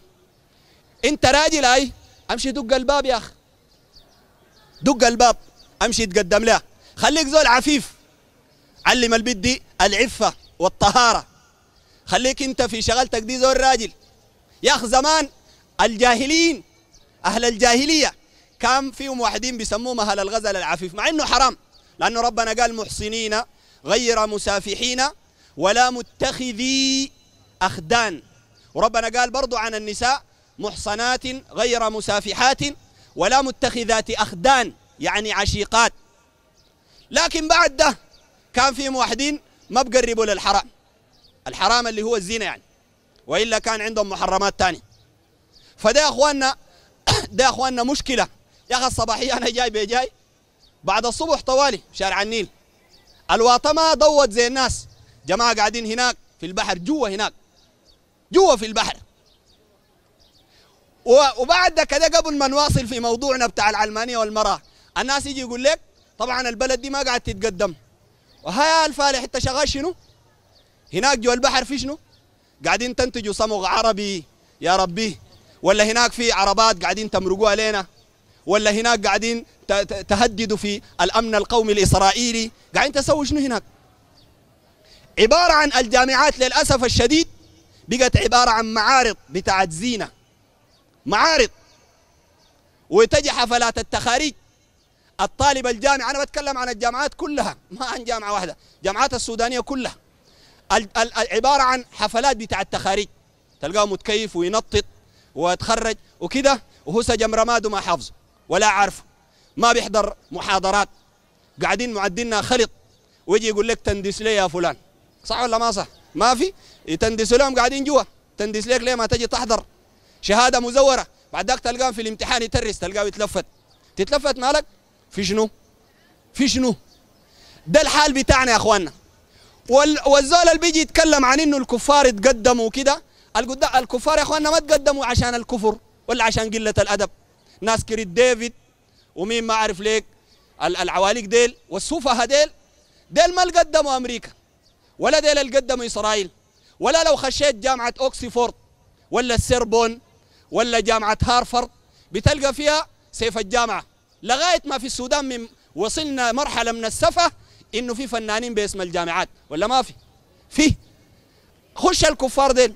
A: انت راجل اي امشي دق الباب يا اخ دق الباب امشي اتقدم لها خليك زول عفيف علم البيت دي العفه والطهاره خليك انت في شغلتك دي زول راجل يا اخ زمان الجاهلين اهل الجاهليه كان فيهم واحدين بيسموهم اهل الغزل العفيف مع انه حرام لانه ربنا قال محصنين غير مسافحين ولا متخذي اخدان وربنا قال برضو عن النساء محصنات غير مسافحات ولا متخذات أخدان يعني عشيقات لكن بعد ده كان في موحدين ما بقربوا للحرام الحرام اللي هو الزينة يعني وإلا كان عندهم محرمات تانية فده يا أخواننا ده يا أخواننا مشكلة يا أخي الصباحية أنا جاي بجاي بعد الصبح طوالي شارع النيل الواطة ما ضوت زي الناس جماعة قاعدين هناك في البحر جوا هناك جوا في البحر وبعد كده قبل ما نواصل في موضوعنا بتاع العلمانيه والمراه الناس يجي يقول لك طبعا البلد دي ما قاعد تتقدم وهيا الفالح انت شغال شنو؟ هناك جوا البحر في شنو؟ قاعدين تنتجوا صمغ عربي يا ربي ولا هناك في عربات قاعدين تمرقوا علينا ولا هناك قاعدين تهددوا في الامن القومي الاسرائيلي قاعدين تسوي شنو هناك؟ عباره عن الجامعات للاسف الشديد بقت عباره عن معارض بتاعت زينه معارض وتجي حفلات التخاريج الطالب الجامعي انا بتكلم عن الجامعات كلها ما عن جامعه واحده جامعات السودانيه كلها عباره عن حفلات بتاع التخاريج تلقاه متكيف وينطط ويتخرج وكده وهو سجم رماد وما حافظه ولا عارفه ما بيحضر محاضرات قاعدين معدلنا خلط ويجي يقول لك تندس لي يا فلان صح ولا ما صح ما في تندس لهم قاعدين جوا تندس لك ليه ما تجي تحضر شهاده مزوره بعد ذاك تلقاه في الامتحان يترس تلقاه يتلفت تتلفت مالك في شنو في شنو ده الحال بتاعنا يا اخواننا والزول اللي بيجي يتكلم عن انه الكفار اتقدموا كده الكفار يا اخواننا ما تقدموا عشان الكفر ولا عشان قله الادب ناس كريت ديفيد ومين ما عارف ليك العواليق ديل والسفهاء ديل ديل ما قدموا امريكا ولا ديل اللي قدموا اسرائيل ولا لو خشيت جامعه اوكسفورد ولا السيربون ولا جامعة هارفر بتلقى فيها سيف الجامعة لغاية ما في السودان من وصلنا مرحلة من السفة إنه في فنانين باسم الجامعات ولا ما في في خش الكفار ديل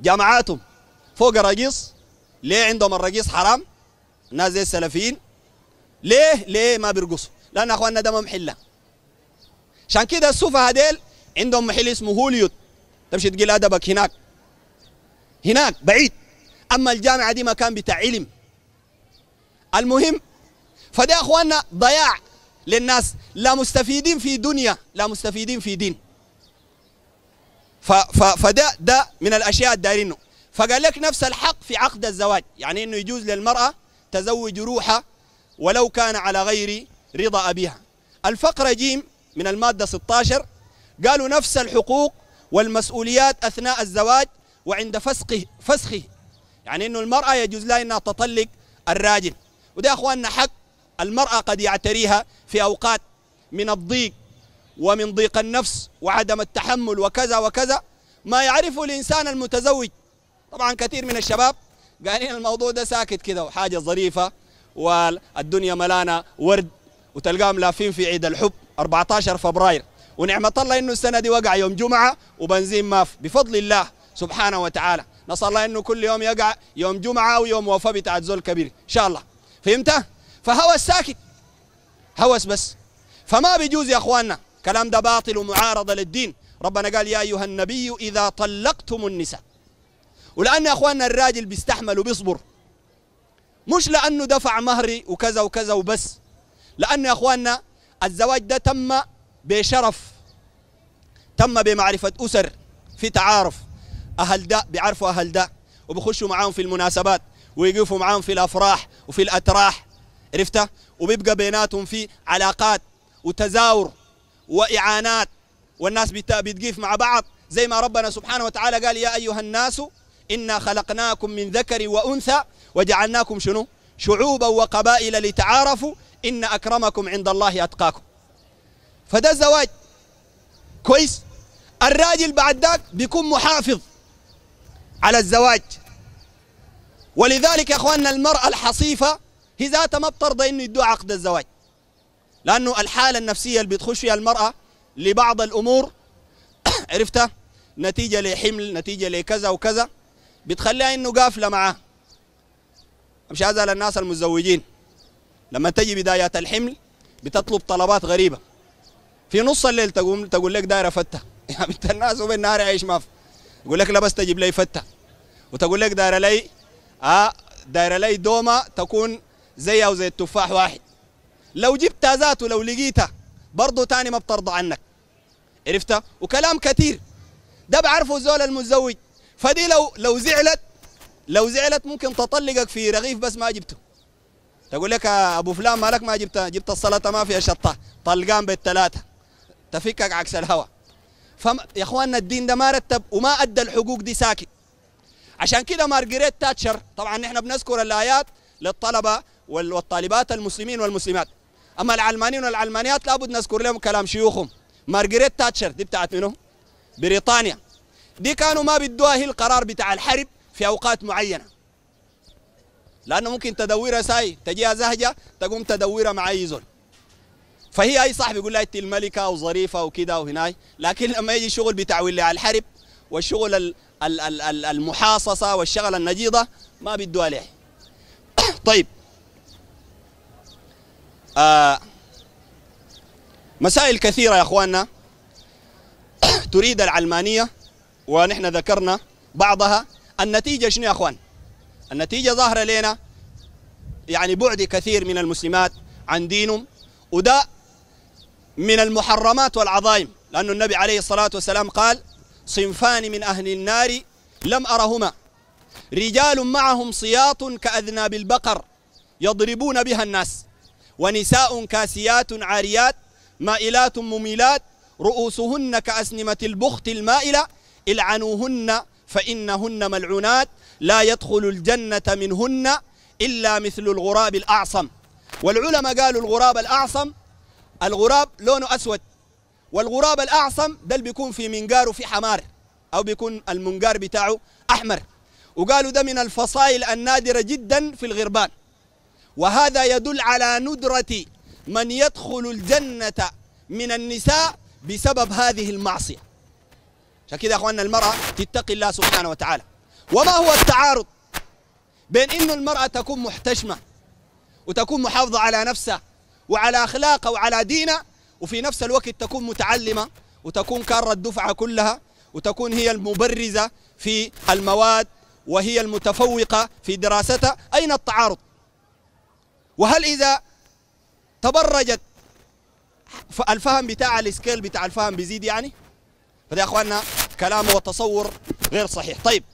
A: جامعاتهم فوق الرقيص ليه عندهم الرقيص حرام ناس زي السلفيين ليه ليه ما بيرقصوا لأن أخواننا ده ما محلة عشان كده السفه ديل عندهم محل اسمه هوليود تمشي تقول أدبك هناك هناك بعيد أما الجامعة دي مكان بتاع علم المهم فده يا أخواننا ضياع للناس لا مستفيدين في دنيا لا مستفيدين في دين ف ف فده ده من الأشياء الدارينه فقال لك نفس الحق في عقد الزواج يعني أنه يجوز للمرأة تزوج روحها ولو كان على غير رضا أبيها الفقرة جيم من المادة 16 قالوا نفس الحقوق والمسؤوليات أثناء الزواج وعند فسخه, فسخه يعني انه المراه يجوز لها انها تطلق الراجل وده يا اخواننا حق المراه قد يعتريها في اوقات من الضيق ومن ضيق النفس وعدم التحمل وكذا وكذا ما يعرفه الانسان المتزوج طبعا كثير من الشباب قالين الموضوع ده ساكت كده وحاجه ظريفه والدنيا ملانه ورد وتلقاهم لافين في عيد الحب 14 فبراير ونعمه الله انه السنه دي وقع يوم جمعه وبنزين ماف بفضل الله سبحانه وتعالى نسال الله انه كل يوم يقع يوم جمعه ويوم وفاه بتاعت زول كبير ان شاء الله فهمت فهوس ساكت هوس بس فما بيجوز يا اخواننا كلام ده باطل ومعارضه للدين ربنا قال يا ايها النبي اذا طلقتم النساء ولان يا اخواننا الراجل بيستحمل وبيصبر مش لانه دفع مهري وكذا وكذا وبس لان يا اخواننا الزواج ده تم بشرف تم بمعرفه اسر في تعارف اهل ده بيعرفوا اهل ده وبيخشوا معاهم في المناسبات ويقفوا معاهم في الافراح وفي الاتراح عرفتها وبيبقى بيناتهم في علاقات وتزاور واعانات والناس بتقيف مع بعض زي ما ربنا سبحانه وتعالى قال يا ايها الناس انا خلقناكم من ذكر وانثى وجعلناكم شنو شعوبا وقبائل لتعارفوا ان اكرمكم عند الله اتقاكم فده الزواج كويس الراجل بعد ذاك بيكون محافظ على الزواج ولذلك يا اخواننا المرأة الحصيفة هي ذاتها ما بترضى انه يدوا عقد الزواج لانه الحالة النفسية اللي بتخش فيها المرأة لبعض الامور عرفتها نتيجة لحمل نتيجة لكذا وكذا بتخليها انه قافلة معاه مش هذا للناس المتزوجين لما تجي بدايات الحمل بتطلب طلبات غريبة في نص الليل تقوم تقول لك فتة يا يعني الناس وبين النهار عيش ما في يقول لك لا بس تجيب لي فتة وتقول لك دايرة لي آه دايرة لي دومة تكون زي أو زي التفاح واحد لو جبتها ذاته لو لقيتها برضه تاني ما بترضى عنك عرفتها وكلام كثير ده بعرفه زول المتزوج فدي لو لو زعلت لو زعلت ممكن تطلقك في رغيف بس ما جبته تقول لك ابو فلان مالك ما جبت جبت السلطه ما فيها شطه طلقان بالثلاثه تفكك عكس الهواء يا اخواننا الدين ده ما رتب وما ادى الحقوق دي ساكت عشان كده مارجريت تاتشر طبعا نحن بنذكر الايات للطلبه والطالبات المسلمين والمسلمات اما العلمانيين والعلمانيات لابد نذكر لهم كلام شيوخهم مارجريت تاتشر دي بتاعت منهم بريطانيا دي كانوا ما بدوها هي القرار بتاع الحرب في اوقات معينه لانه ممكن تدورها ساي تجيها زهجه تقوم تدورها مع اي زول فهي اي صاحب يقول لها انت الملكه وظريفه وكده وهناي لكن لما يجي شغل بتاع ولاء الحرب والشغل المحاصصه والشغله النجيضه ما بيدوا عليه طيب آه مسائل كثيره يا اخواننا تريد العلمانيه ونحن ذكرنا بعضها النتيجه شنو يا اخوان النتيجه ظاهره لنا يعني بعد كثير من المسلمات عن دينهم وده من المحرمات والعظائم لأن النبي عليه الصلاة والسلام قال صنفان من أهل النار لم أرهما رجال معهم صياط كأذناب البقر يضربون بها الناس ونساء كاسيات عاريات مائلات مميلات رؤوسهن كأسنمة البخت المائلة العنوهن فإنهن ملعونات لا يدخل الجنة منهن إلا مثل الغراب الأعصم والعلماء قالوا الغراب الأعصم الغراب لونه أسود والغراب الأعصم ده اللي بيكون في منقار وفي حمار أو بيكون المنقار بتاعه أحمر وقالوا ده من الفصائل النادرة جدا في الغربان وهذا يدل على ندرة من يدخل الجنة من النساء بسبب هذه المعصية عشان كده يا اخواننا المرأة تتقي الله سبحانه وتعالى وما هو التعارض بين انه المرأة تكون محتشمة وتكون محافظة على نفسها وعلى أخلاقه وعلى دينه وفي نفس الوقت تكون متعلمة وتكون كارة الدفعة كلها وتكون هي المبرزة في المواد وهي المتفوقة في دراستها أين التعارض؟ وهل إذا تبرجت الفهم بتاع السكيل بتاع الفهم بيزيد يعني؟ فده يا أخواننا كلام وتصور غير صحيح طيب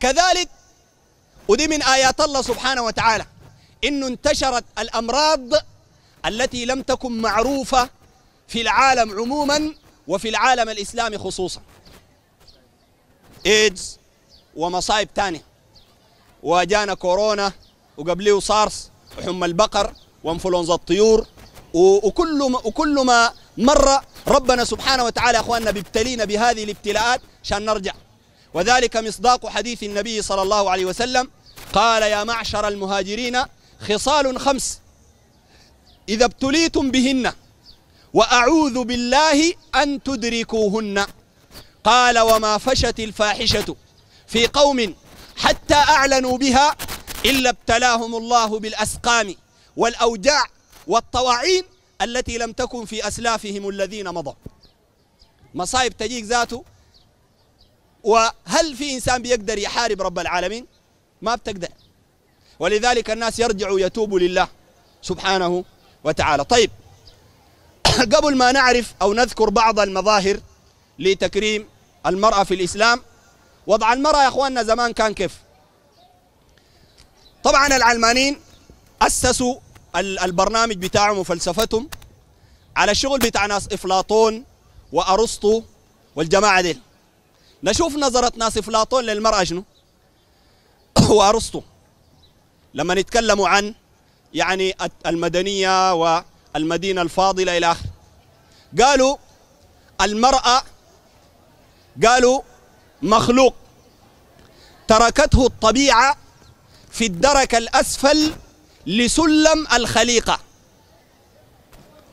A: كذلك ودي من آيات الله سبحانه وتعالى انه انتشرت الامراض التي لم تكن معروفه في العالم عموما وفي العالم الاسلامي خصوصا ايدز ومصايب ثانيه وجانا كورونا وقبله سارس وحمى البقر وانفلونزا الطيور وكل ما وكل ما مر ربنا سبحانه وتعالى اخواننا بيبتلينا بهذه الابتلاءات عشان نرجع وذلك مصداق حديث النبي صلى الله عليه وسلم قال يا معشر المهاجرين خصال خمس إذا ابتليتم بهن وأعوذ بالله أن تدركوهن قال وما فشت الفاحشة في قوم حتى أعلنوا بها إلا ابتلاهم الله بالأسقام والأوجاع والطواعين التي لم تكن في أسلافهم الذين مضوا مصائب تجيك ذاته وهل في إنسان بيقدر يحارب رب العالمين ما بتقدر ولذلك الناس يرجعوا يتوبوا لله سبحانه وتعالى طيب قبل ما نعرف أو نذكر بعض المظاهر لتكريم المرأة في الإسلام وضع المرأة يا أخواننا زمان كان كيف طبعا العلمانيين أسسوا البرنامج بتاعهم وفلسفتهم على الشغل بتاع ناس افلاطون وارسطو والجماعه ديل نشوف نظره ناس افلاطون للمراه شنو وارسطو لما نتكلم عن يعني المدنية والمدينة الفاضلة إلى آخره قالوا المرأة قالوا مخلوق تركته الطبيعة في الدرك الأسفل لسلم الخليقة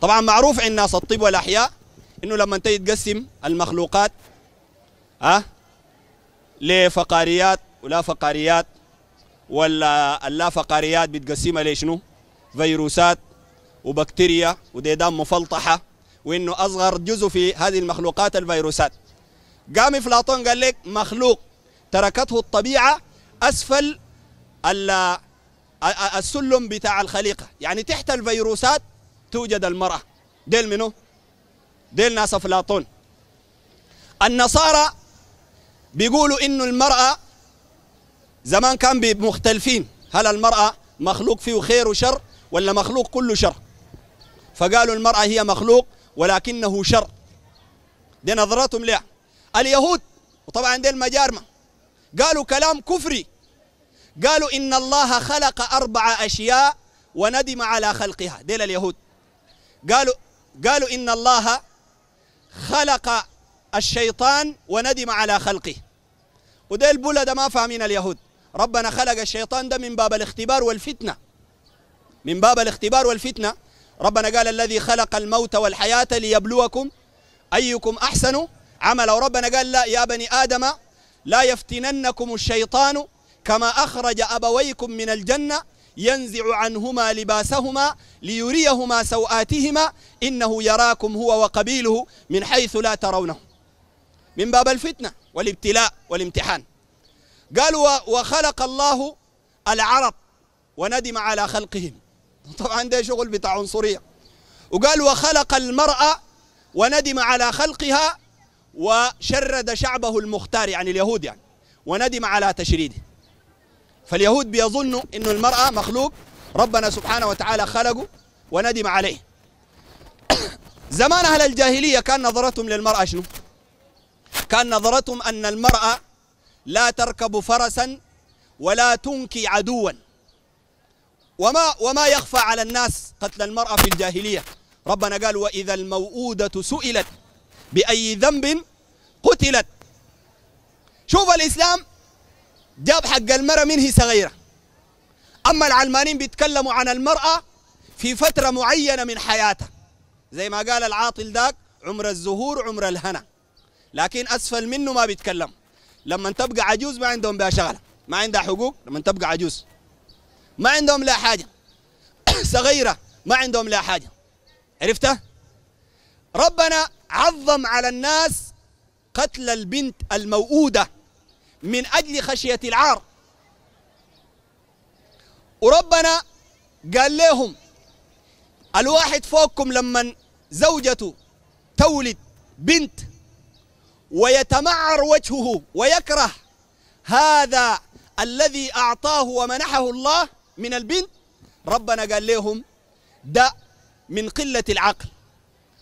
A: طبعا معروف عند ناس الطب والأحياء إنه لما أنت تقسم المخلوقات ها أه؟ لفقاريات ولا فقاريات ولا اللافقاريات بتقسمها لشنو فيروسات وبكتيريا وديدان مفلطحه وانه اصغر جزء في هذه المخلوقات الفيروسات قام افلاطون قال لك مخلوق تركته الطبيعه اسفل السلم بتاع الخليقه يعني تحت الفيروسات توجد المراه ديل منو ديل ناس افلاطون النصارى بيقولوا انه المراه زمان كان بمختلفين هل المرأة مخلوق فيه خير وشر ولا مخلوق كله شر فقالوا المرأة هي مخلوق ولكنه شر دي نظرتهم ليه اليهود وطبعا دي المجارمة قالوا كلام كفري قالوا إن الله خلق أربع أشياء وندم على خلقها ديل اليهود قالوا قالوا إن الله خلق الشيطان وندم على خلقه وده البلة ده ما فاهمين اليهود ربنا خلق الشيطان ده من باب الاختبار والفتنة من باب الاختبار والفتنة ربنا قال الذي خلق الموت والحياة ليبلوكم أيكم أحسن عملا وربنا قال لا يا بني آدم لا يفتننكم الشيطان كما أخرج أبويكم من الجنة ينزع عنهما لباسهما ليريهما سوآتهما إنه يراكم هو وقبيله من حيث لا ترونه من باب الفتنة والابتلاء والامتحان قال وخلق الله العرب وندم على خلقهم طبعا ده شغل بتاع عنصرية وقال وخلق المرأة وندم على خلقها وشرد شعبه المختار يعني اليهود يعني وندم على تشريده فاليهود بيظنوا أن المرأة مخلوق ربنا سبحانه وتعالى خلقه وندم عليه زمان أهل الجاهلية كان نظرتهم للمرأة شنو؟ كان نظرتهم أن المرأة لا تركب فرسا ولا تنكي عدوا وما وما يخفى على الناس قتل المرأة في الجاهلية ربنا قال وإذا الموؤودة سئلت بأي ذنب قتلت شوف الإسلام جاب حق المرأة منه صغيرة أما العلمانيين بيتكلموا عن المرأة في فترة معينة من حياتها زي ما قال العاطل ذاك عمر الزهور عمر الهنا لكن أسفل منه ما بيتكلم لما تبقى عجوز ما عندهم بها شغله ما عندها حقوق لما تبقى عجوز ما عندهم لا حاجه صغيره ما عندهم لا حاجه عرفتها ربنا عظم على الناس قتل البنت الموؤوده من اجل خشيه العار وربنا قال لهم الواحد فوقكم لما زوجته تولد بنت ويتمعر وجهه ويكره هذا الذي أعطاه ومنحه الله من البنت ربنا قال لهم ده من قلة العقل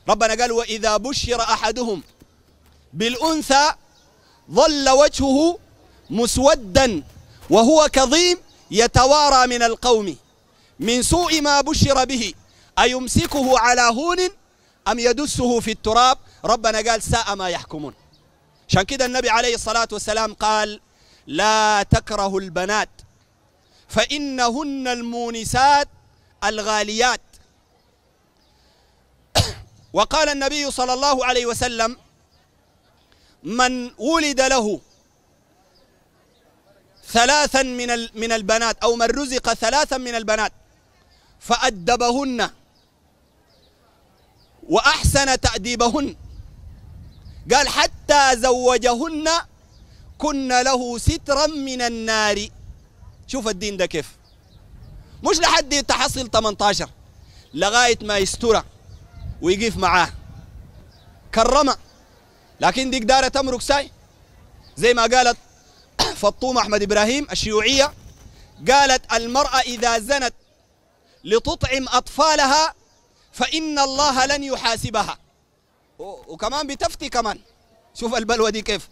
A: ربنا قال وإذا بشر أحدهم بالأنثى ظل وجهه مسودا وهو كظيم يتوارى من القوم من سوء ما بشر به أيمسكه على هون أم يدسه في التراب ربنا قال ساء ما يحكمون عشان كده النبي عليه الصلاة والسلام قال لا تكرهوا البنات فإنهن المونسات الغاليات وقال النبي صلى الله عليه وسلم من ولد له ثلاثا من من البنات أو من رزق ثلاثا من البنات فأدبهن وأحسن تأديبهن قال حتى زوجهن كن له سترا من النار شوف الدين ده كيف مش لحد تحصل 18 لغاية ما يسترها ويقف معاه كرمه لكن دي قدارة تمرك ساي زي ما قالت فطومة أحمد إبراهيم الشيوعية قالت المرأة إذا زنت لتطعم أطفالها فإن الله لن يحاسبها وكمان بتفتي كمان شوف البلوى دي كيف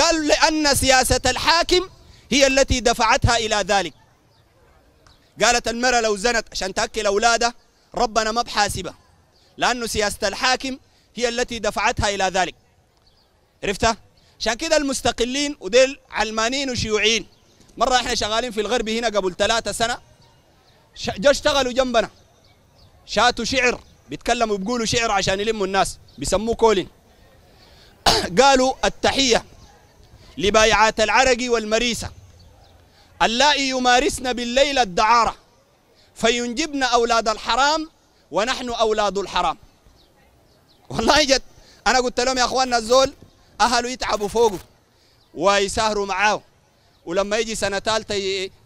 A: قال لأن سياسة الحاكم هي التي دفعتها إلى ذلك قالت المرأة لو زنت عشان تأكل أولادها ربنا ما بحاسبها لأنه سياسة الحاكم هي التي دفعتها إلى ذلك عرفتها؟ عشان كده المستقلين وديل علمانيين وشيوعيين مرة احنا شغالين في الغرب هنا قبل ثلاثة سنة جا اشتغلوا جنبنا شاتوا شعر بيتكلموا بيقولوا شعر عشان يلموا الناس بيسموه كولين قالوا التحية لبايعات العرق والمريسة اللائي يمارسن بالليل الدعارة فينجبن أولاد الحرام ونحن أولاد الحرام والله جد أنا قلت لهم يا أخواننا الزول أهله يتعبوا فوقه ويسهروا معاه ولما يجي سنة ثالثة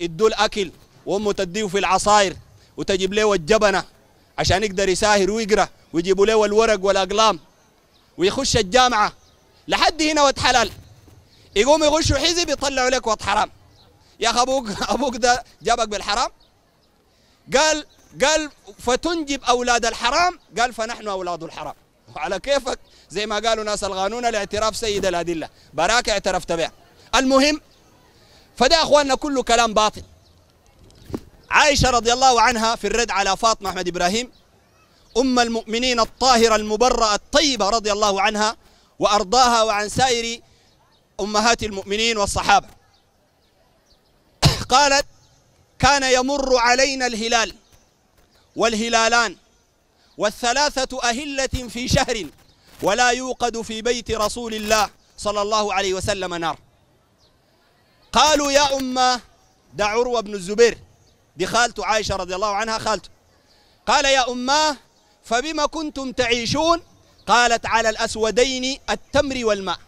A: يدوا الأكل وأمه تديه في العصاير وتجيب له الجبنة عشان يقدر يساهر ويقرا ويجيبوا له الورق والاقلام ويخش الجامعه لحد هنا وقت حلال يقوم يخشوا حزب يطلعوا لك وقت حرام يا اخي ابوك ابوك ده جابك بالحرام قال قال فتنجب اولاد الحرام قال فنحن اولاد الحرام وعلى كيفك زي ما قالوا ناس القانون الاعتراف سيد الادله براك اعترفت بها المهم فده اخواننا كله كلام باطل عائشة رضي الله عنها في الرد على فاطمة أحمد إبراهيم أم المؤمنين الطاهرة المبرأة الطيبة رضي الله عنها وأرضاها وعن سائر أمهات المؤمنين والصحابة قالت كان يمر علينا الهلال والهلالان والثلاثة أهلة في شهر ولا يوقد في بيت رسول الله صلى الله عليه وسلم نار قالوا يا أمة دع عروة بن الزبير بخالته عائشة رضي الله عنها خالته قال يا أماه فبما كنتم تعيشون قالت على الأسودين التمر والماء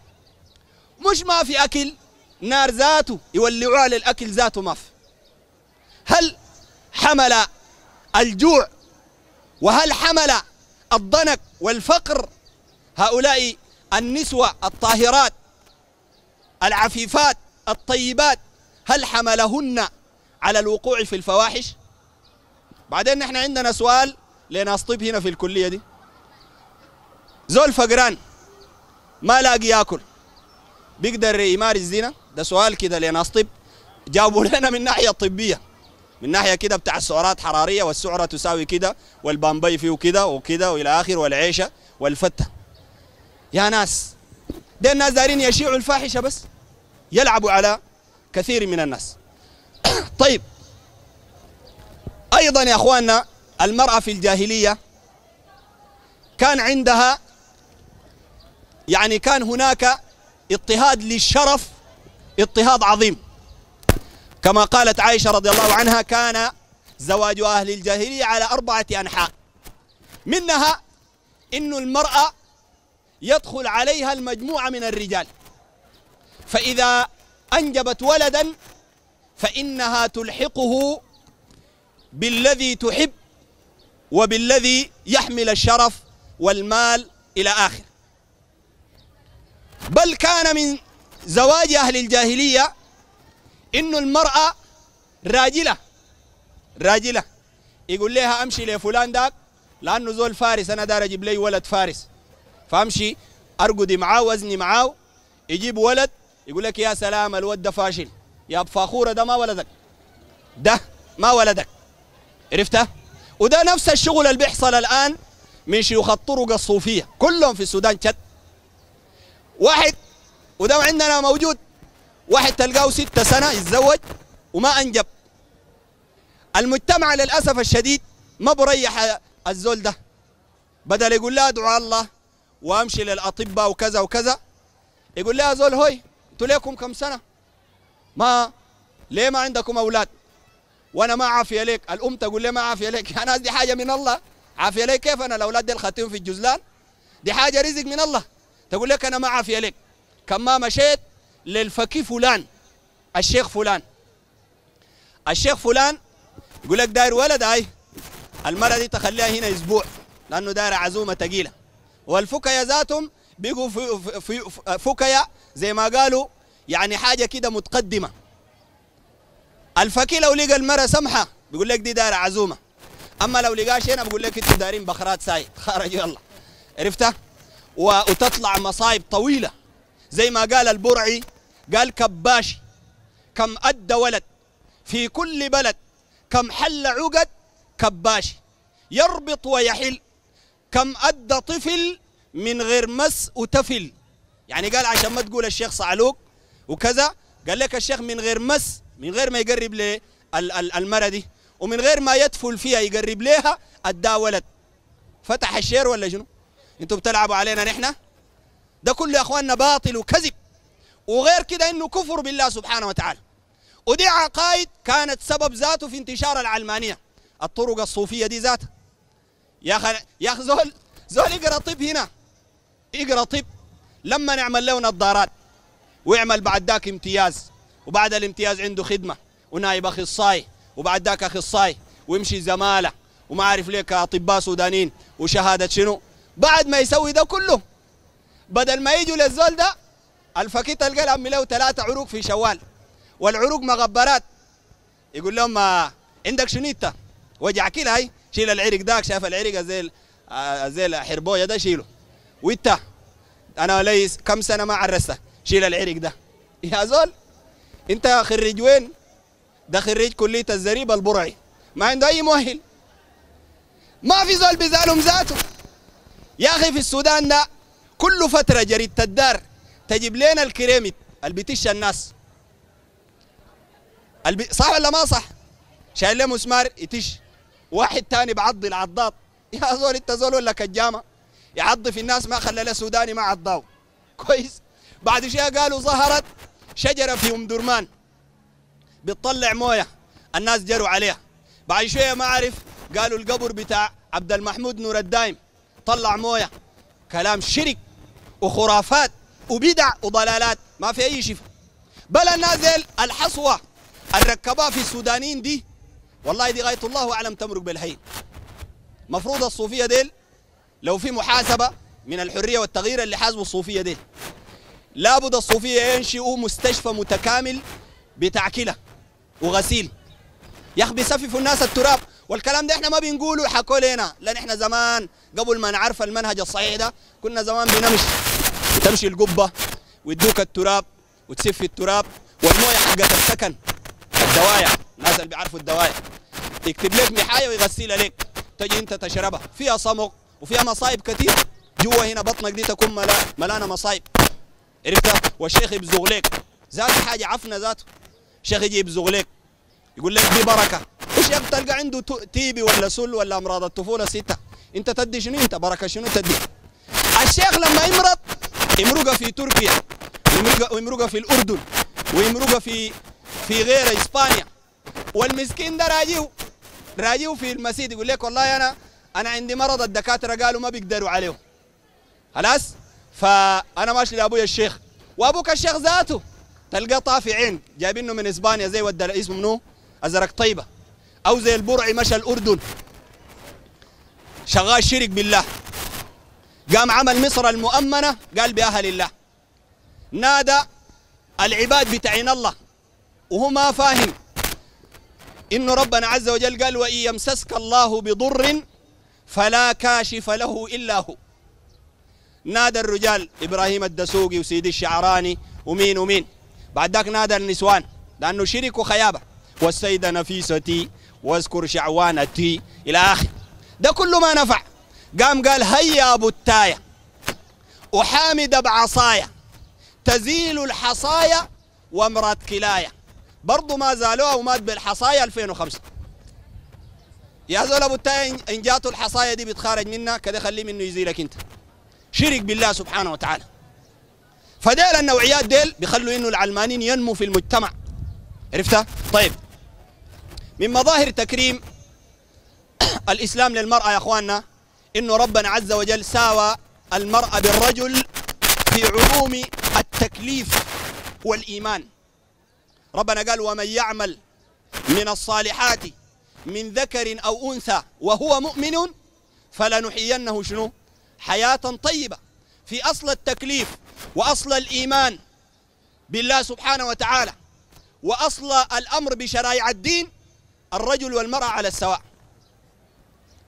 A: مش ما في أكل نار ذاته يولعوا على الأكل ذاته ما في هل حمل الجوع وهل حمل الضنك والفقر هؤلاء النسوة الطاهرات العفيفات الطيبات هل حملهن على الوقوع في الفواحش بعدين نحن عندنا سؤال لناس طب هنا في الكلية دي زول فقران ما لاقي ياكل بيقدر يمارس زنا ده سؤال كده لناس طب جابوا لنا من ناحية طبية من ناحية كده بتاع السعرات حرارية والسعرة تساوي كده والبامبي فيه كده وكده وإلى آخر والعيشة والفتة يا ناس دي الناس دارين يشيعوا الفاحشة بس يلعبوا على كثير من الناس طيب أيضا يا أخواننا المرأة في الجاهلية كان عندها يعني كان هناك اضطهاد للشرف اضطهاد عظيم كما قالت عائشة رضي الله عنها كان زواج أهل الجاهلية على أربعة أنحاء منها إن المرأة يدخل عليها المجموعة من الرجال فإذا أنجبت ولدا فإنها تلحقه بالذي تحب وبالذي يحمل الشرف والمال إلى آخر بل كان من زواج أهل الجاهلية إن المرأة راجلة راجلة يقول لها أمشي لفلان داك لأنه زول فارس أنا دار أجيب لي ولد فارس فأمشي أرقدي معاه وزني معاه يجيب ولد يقول لك يا سلام الود فاشل يا فاخوره ده ما ولدك ده ما ولدك عرفته وده نفس الشغل اللي بيحصل الان من شيوخ الطرق الصوفيه كلهم في السودان شت واحد وده عندنا موجود واحد تلقاه ستة سنة يتزوج وما أنجب المجتمع للأسف الشديد ما بريح الزول ده بدل يقول لها ادعو الله وامشي للأطباء وكذا وكذا يقول لها زول هوي انتوا ليكم كم سنة ما ليه ما عندكم اولاد وانا ما عافيه ليك الام تقول لي ما عافيه ليك يا ناس دي حاجه من الله عافيه ليك كيف انا الاولاد دي خدتهم في الجزلان دي حاجه رزق من الله تقول لك انا ما عافيه ليك كما مشيت للفكي فلان الشيخ فلان الشيخ فلان يقول لك داير ولد هاي المرة دي تخليها هنا اسبوع لانه داير عزومه ثقيله والفكيا ذاتهم بيجوا في, زي ما قالوا يعني حاجه كده متقدمه الفكي لو لقى المره سمحه بيقول لك دي دار عزومه اما لو لقاش شينا بقول لك انتوا دارين بخرات ساي خرج يلا عرفتها وتطلع مصايب طويله زي ما قال البرعي قال كباشي كم ادى ولد في كل بلد كم حل عقد كباشي يربط ويحل كم ادى طفل من غير مس وتفل يعني قال عشان ما تقول الشيخ صعلوك وكذا قال لك الشيخ من غير مس من غير ما يقرب لي المرة دي ومن غير ما يدفل فيها يقرب ليها ولد فتح الشير ولا شنو انتوا بتلعبوا علينا نحن ده كله يا اخواننا باطل وكذب وغير كده انه كفر بالله سبحانه وتعالى ودي عقائد كانت سبب ذاته في انتشار العلمانيه الطرق الصوفيه دي ذاتها يا اخي يا اخي زول زول يقرا طب هنا يقرا طب لما نعمل له نظارات ويعمل بعد ذاك امتياز وبعد الامتياز عنده خدمه ونايب اخصائي وبعد ذاك اخصائي ويمشي زماله وما عارف ليه كاطباء سودانيين وشهاده شنو بعد ما يسوي ده كله بدل ما يجوا للزول ده الفكيت القلم عمي له ثلاثه عروق في شوال والعروق مغبرات يقول لهم ما آه، عندك شنيتة وجع كيل هاي شيل العرق داك شاف العرق زي آه، زي حربويه ده شيله وانت انا ليس كم سنه ما عرستك شيل العرق ده إيه يا زول انت خريج وين ده خريج كليه الزريبه البرعي ما عنده اي مؤهل ما في زول بزالهم ذاته يا اخي في السودان ده كل فتره جريده الدار تجيب لنا الكريمت اللي بتش الناس البي... صح ولا ما صح؟ شايل له مسمار يتش واحد تاني بعضي العضاض يا زول انت زول ولا كجامه يعض في الناس ما خلى له سوداني ما عضاه كويس بعد شيء قالوا ظهرت شجرة في أم درمان بتطلع موية الناس جروا عليها بعد شوية ما عرف قالوا القبر بتاع عبد المحمود نور الدايم طلع موية كلام شرك وخرافات وبدع وضلالات ما في أي شيء بل نازل الحصوة الركبها في السودانيين دي والله دي غاية الله أعلم تمرق بالهين مفروض الصوفية ديل لو في محاسبة من الحرية والتغيير اللي حاسبوا الصوفية ديل لابد الصوفية ينشئوا مستشفى متكامل بتعكلة وغسيل يا اخي بيسففوا الناس التراب والكلام ده احنا ما بنقوله حكوا لنا لان احنا زمان قبل ما نعرف المنهج الصحيح ده كنا زمان بنمشي تمشي القبه ويدوك التراب وتسف التراب والمويه حقت السكن الدوايع الناس اللي بيعرفوا الدوايع يكتب لك نحايه ويغسلها لك تجي انت تشربها فيها صمغ وفيها مصايب كثير جوا هنا بطنك دي تكون ملانه مصايب عرفتها والشيخ يبزغ لك ذات حاجه عفنه ذاته الشيخ يجي يبزغ لك يقول لك دي بركه الشيخ تلقى عنده تيبي ولا سل ولا امراض الطفوله سته انت تدي شنو انت بركه شنو تدي الشيخ لما يمرض يمرق في تركيا ويمرق في الاردن ويمرق في في غير اسبانيا والمسكين ده راجيو راجيو في المسجد يقول لك والله انا انا عندي مرض الدكاتره قالوا ما بيقدروا عليه خلاص فانا ماشي لابويا الشيخ وابوك الشيخ ذاته تلقاه طافي عين جايبينه من اسبانيا زي ود اسمه منو؟ ازرق طيبه او زي البرعي مشى الاردن شغال شرك بالله قام عمل مصر المؤمنه قال باهل الله نادى العباد بتعين الله وهو ما فاهم انه ربنا عز وجل قال وإن يمسسك الله بضر فلا كاشف له إلا هو نادى الرجال إبراهيم الدسوقي وسيدي الشعراني ومين ومين بعد ذاك نادى النسوان لأنه شركوا خيابة والسيدة نفيستي واذكر شعوانتي إلى اخره ده كله ما نفع قام قال هيا أبو التاية أحامد بعصايا تزيل الحصايا وامرات كلاية برضه ما زالوها ومات بالحصايا 2005 يا زول ابو التاية ان جاته الحصايا دي بتخارج منها كده خليه منه يزيلك انت شرك بالله سبحانه وتعالى فديل النوعيات ديل بيخلوا انه العلمانيين ينمو في المجتمع عرفتها؟ طيب من مظاهر تكريم الاسلام للمراه يا اخواننا انه ربنا عز وجل ساوى المراه بالرجل في علوم التكليف والايمان ربنا قال ومن يعمل من الصالحات من ذكر او انثى وهو مؤمن فلنحيينه شنو؟ حياة طيبة في أصل التكليف وأصل الإيمان بالله سبحانه وتعالى وأصل الأمر بشرائع الدين الرجل والمرأة على السواء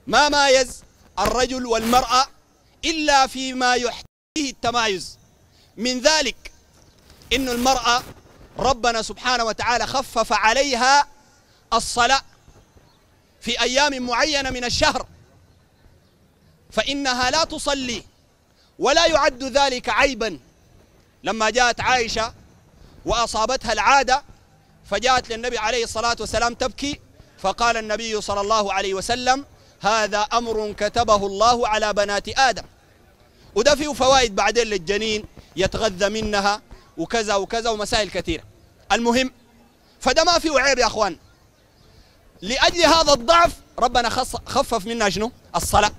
A: ما مايز الرجل والمرأة إلا فيما يحتويه التمايز من ذلك إن المرأة ربنا سبحانه وتعالى خفف عليها الصلاة في أيام معينة من الشهر فإنها لا تصلي ولا يعد ذلك عيبا لما جاءت عائشة وأصابتها العادة فجاءت للنبي عليه الصلاة والسلام تبكي فقال النبي صلى الله عليه وسلم هذا أمر كتبه الله على بنات آدم وده فيه فوائد بعدين للجنين يتغذى منها وكذا وكذا ومسائل كثيرة المهم فده ما فيه عيب يا أخوان لأجل هذا الضعف ربنا خفف منا شنو الصلاة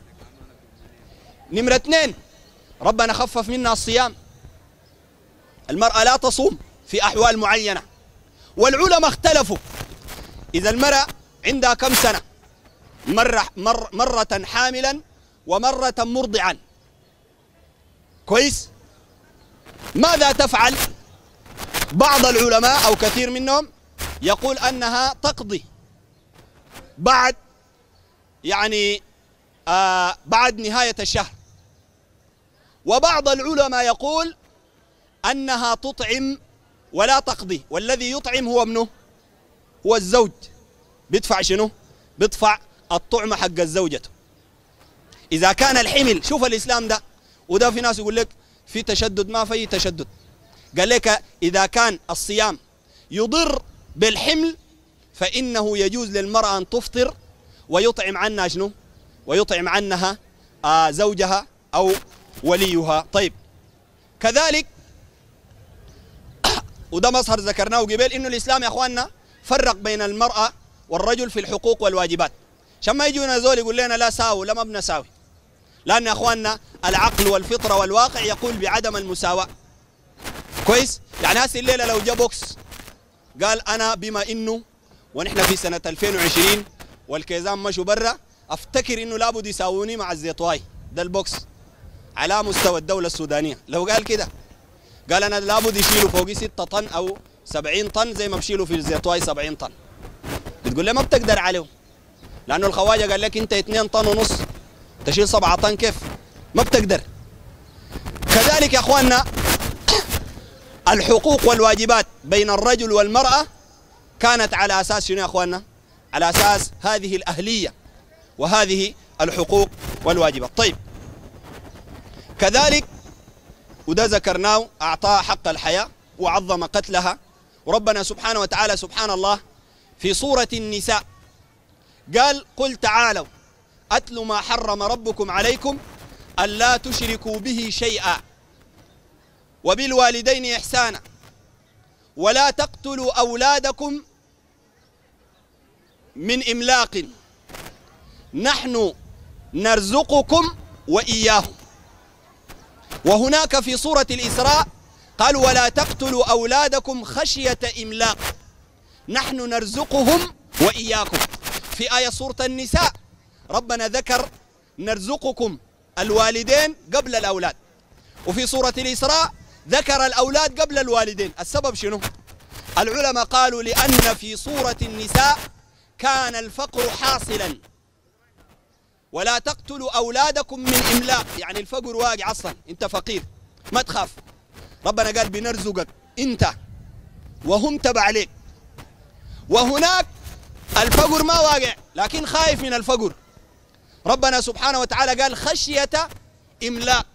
A: نمرة اثنين ربنا خفف منا الصيام المرأة لا تصوم في أحوال معينة والعلماء اختلفوا إذا المرأة عندها كم سنة مرة, مر مرة حاملا ومرة مرضعا كويس ماذا تفعل بعض العلماء أو كثير منهم يقول أنها تقضي بعد يعني آه بعد نهاية الشهر وبعض العلماء يقول أنها تطعم ولا تقضي والذي يطعم هو منه هو الزوج بيدفع شنو بيدفع الطعم حق الزوجة إذا كان الحمل شوف الإسلام ده وده في ناس يقول لك في تشدد ما في تشدد قال لك إذا كان الصيام يضر بالحمل فإنه يجوز للمرأة أن تفطر ويطعم عنها شنو ويطعم عنها آه زوجها أو وليها طيب كذلك وده مظهر ذكرناه قبل انه الاسلام يا اخواننا فرق بين المراه والرجل في الحقوق والواجبات عشان ما يجونا زول يقول لنا لا ساوي لا ما بنساوي لان يا اخواننا العقل والفطره والواقع يقول بعدم المساواه كويس يعني هسه الليله لو جا بوكس قال انا بما انه ونحن في سنه 2020 والكيزان مشوا برا افتكر انه لابد يساووني مع الزيطواي ده البوكس على مستوى الدولة السودانية لو قال كده قال أنا لابد يشيلوا فوقي 6 طن أو 70 طن زي ما بشيلوا في الزيتواي 70 طن بتقول لي ما بتقدر عليهم لأنه الخواجة قال لك أنت 2 طن ونص تشيل 7 طن كيف ما بتقدر كذلك يا أخواننا الحقوق والواجبات بين الرجل والمرأة كانت على أساس شنو يا أخواننا على أساس هذه الأهلية وهذه الحقوق والواجبات طيب كذلك وده ذكرناه أعطاه حق الحياة وعظم قتلها وربنا سبحانه وتعالى سبحان الله في سورة النساء قال قل تعالوا أتل ما حرم ربكم عليكم ألا تشركوا به شيئا وبالوالدين إحسانا ولا تقتلوا أولادكم من إملاق نحن نرزقكم وإياهم وهناك في سورة الإسراء قال ولا تقتلوا أولادكم خشية إملاق نحن نرزقهم وإياكم في آية سورة النساء ربنا ذكر نرزقكم الوالدين قبل الأولاد وفي سورة الإسراء ذكر الأولاد قبل الوالدين السبب شنو؟ العلماء قالوا لأن في سورة النساء كان الفقر حاصلا ولا تقتلوا أولادكم من إملاق يعني الفقر واقع أصلا أنت فقير ما تخاف ربنا قال بنرزقك أنت وهم تبع عليك وهناك الفقر ما واقع لكن خايف من الفقر ربنا سبحانه وتعالى قال خشية إملاق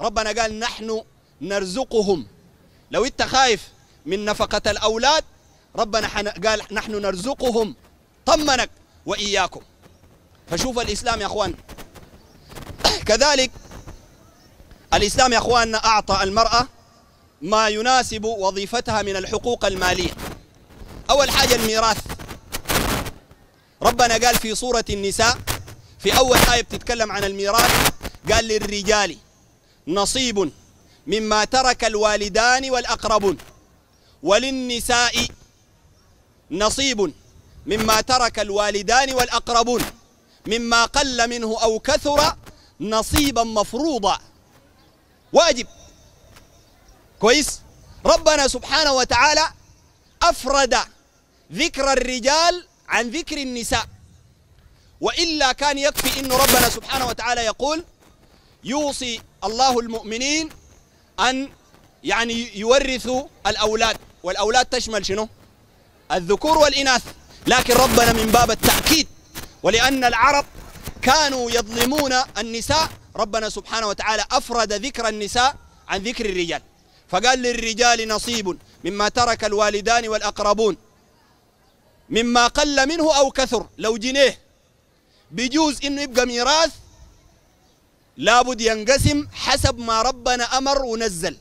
A: ربنا قال نحن نرزقهم لو أنت خايف من نفقة الأولاد ربنا قال نحن نرزقهم طمنك وإياكم فشوف الإسلام يا أخوان كذلك الإسلام يا أخواننا أعطى المرأة ما يناسب وظيفتها من الحقوق المالية أول حاجة الميراث ربنا قال في سورة النساء في أول آية بتتكلم عن الميراث قال للرجال نصيب مما ترك الوالدان والأقربون وللنساء نصيب مما ترك الوالدان والأقربون مما قل منه أو كثر نصيبا مفروضا واجب كويس ربنا سبحانه وتعالى أفرد ذكر الرجال عن ذكر النساء وإلا كان يكفي إن ربنا سبحانه وتعالى يقول يوصي الله المؤمنين أن يعني يورثوا الأولاد والأولاد تشمل شنو الذكور والإناث لكن ربنا من باب التأكيد ولأن العرب كانوا يظلمون النساء ربنا سبحانه وتعالى أفرد ذكر النساء عن ذكر الرجال فقال للرجال نصيب مما ترك الوالدان والأقربون مما قل منه أو كثر لو جنيه بجوز إنه يبقى ميراث لابد ينقسم حسب ما ربنا أمر ونزل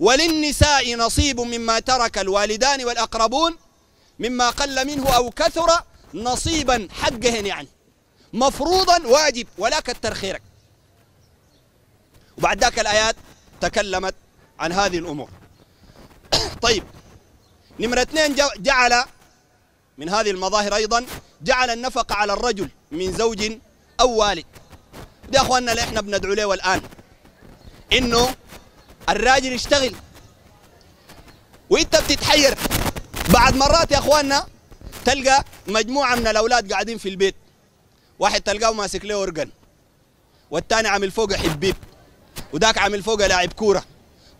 A: وللنساء نصيب مما ترك الوالدان والأقربون مما قل منه أو كثر نصيبا حقهن يعني مفروضا واجب ولا كتر خيرك وبعد ذاك الآيات تكلمت عن هذه الأمور طيب نمرة اثنين جعل من هذه المظاهر أيضا جعل النفقة على الرجل من زوج أو والد ده أخواننا اللي احنا بندعو له الآن إنه الراجل يشتغل وانت بتتحير بعد مرات يا اخواننا تلقى مجموعه من الاولاد قاعدين في البيت واحد تلقاه ماسك له اورجن والثاني عامل فوقه حبيب وذاك عامل فوقه لاعب كوره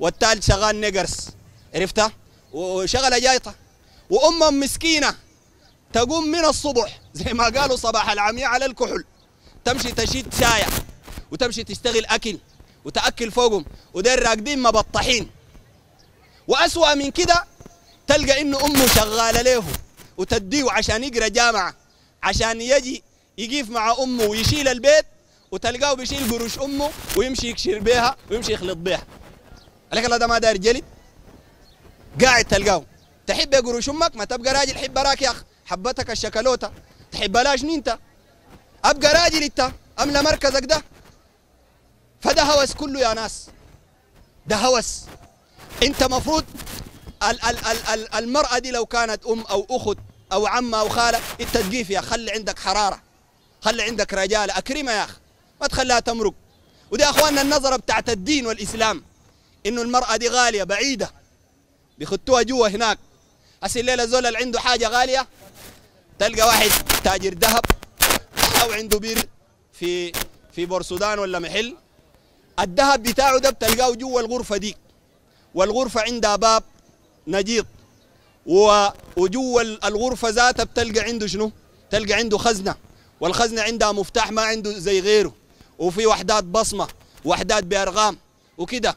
A: والثالث شغال نيجرس عرفتها وشغله جايطه وامهم مسكينه تقوم من الصبح زي ما قالوا صباح العمي على الكحل تمشي تشيد شايع وتمشي تشتغل اكل وتاكل فوقهم ودير راقدين مبطحين واسوا من كده تلقى انه امه شغاله ليهم وتديه عشان يقرا جامعه عشان يجي يقيف مع امه ويشيل البيت وتلقاه بيشيل قروش امه ويمشي يكشر بيها ويمشي يخلط بيها عليك الله ده ما داير جلد قاعد تلقاه تحب قروش امك ما تبقى راجل حب راك يا اخ حبتك الشكلوته تحب لاشني انت ابقى راجل انت املى مركزك ده فده هوس كله يا ناس ده هوس انت مفروض ال ال ال ال المرأة دي لو كانت أم أو أخت أو عمة أو خالة أنت يا خلي عندك حرارة خلي عندك رجالة أكرمها يا أخ ما تخليها تمرق ودي أخواننا النظرة بتاعت الدين والإسلام إنه المرأة دي غالية بعيدة بيخطوها جوا هناك هسي الليلة زول اللي عنده حاجة غالية تلقى واحد تاجر ذهب أو عنده بير في في بورسودان ولا محل الذهب بتاعه ده بتلقاه جوا الغرفة دي والغرفة عندها باب نجيط وجوا الغرفة ذاتها بتلقى عنده شنو؟ تلقى عنده خزنة والخزنة عندها مفتاح ما عنده زي غيره وفي وحدات بصمة وحدات بأرقام وكده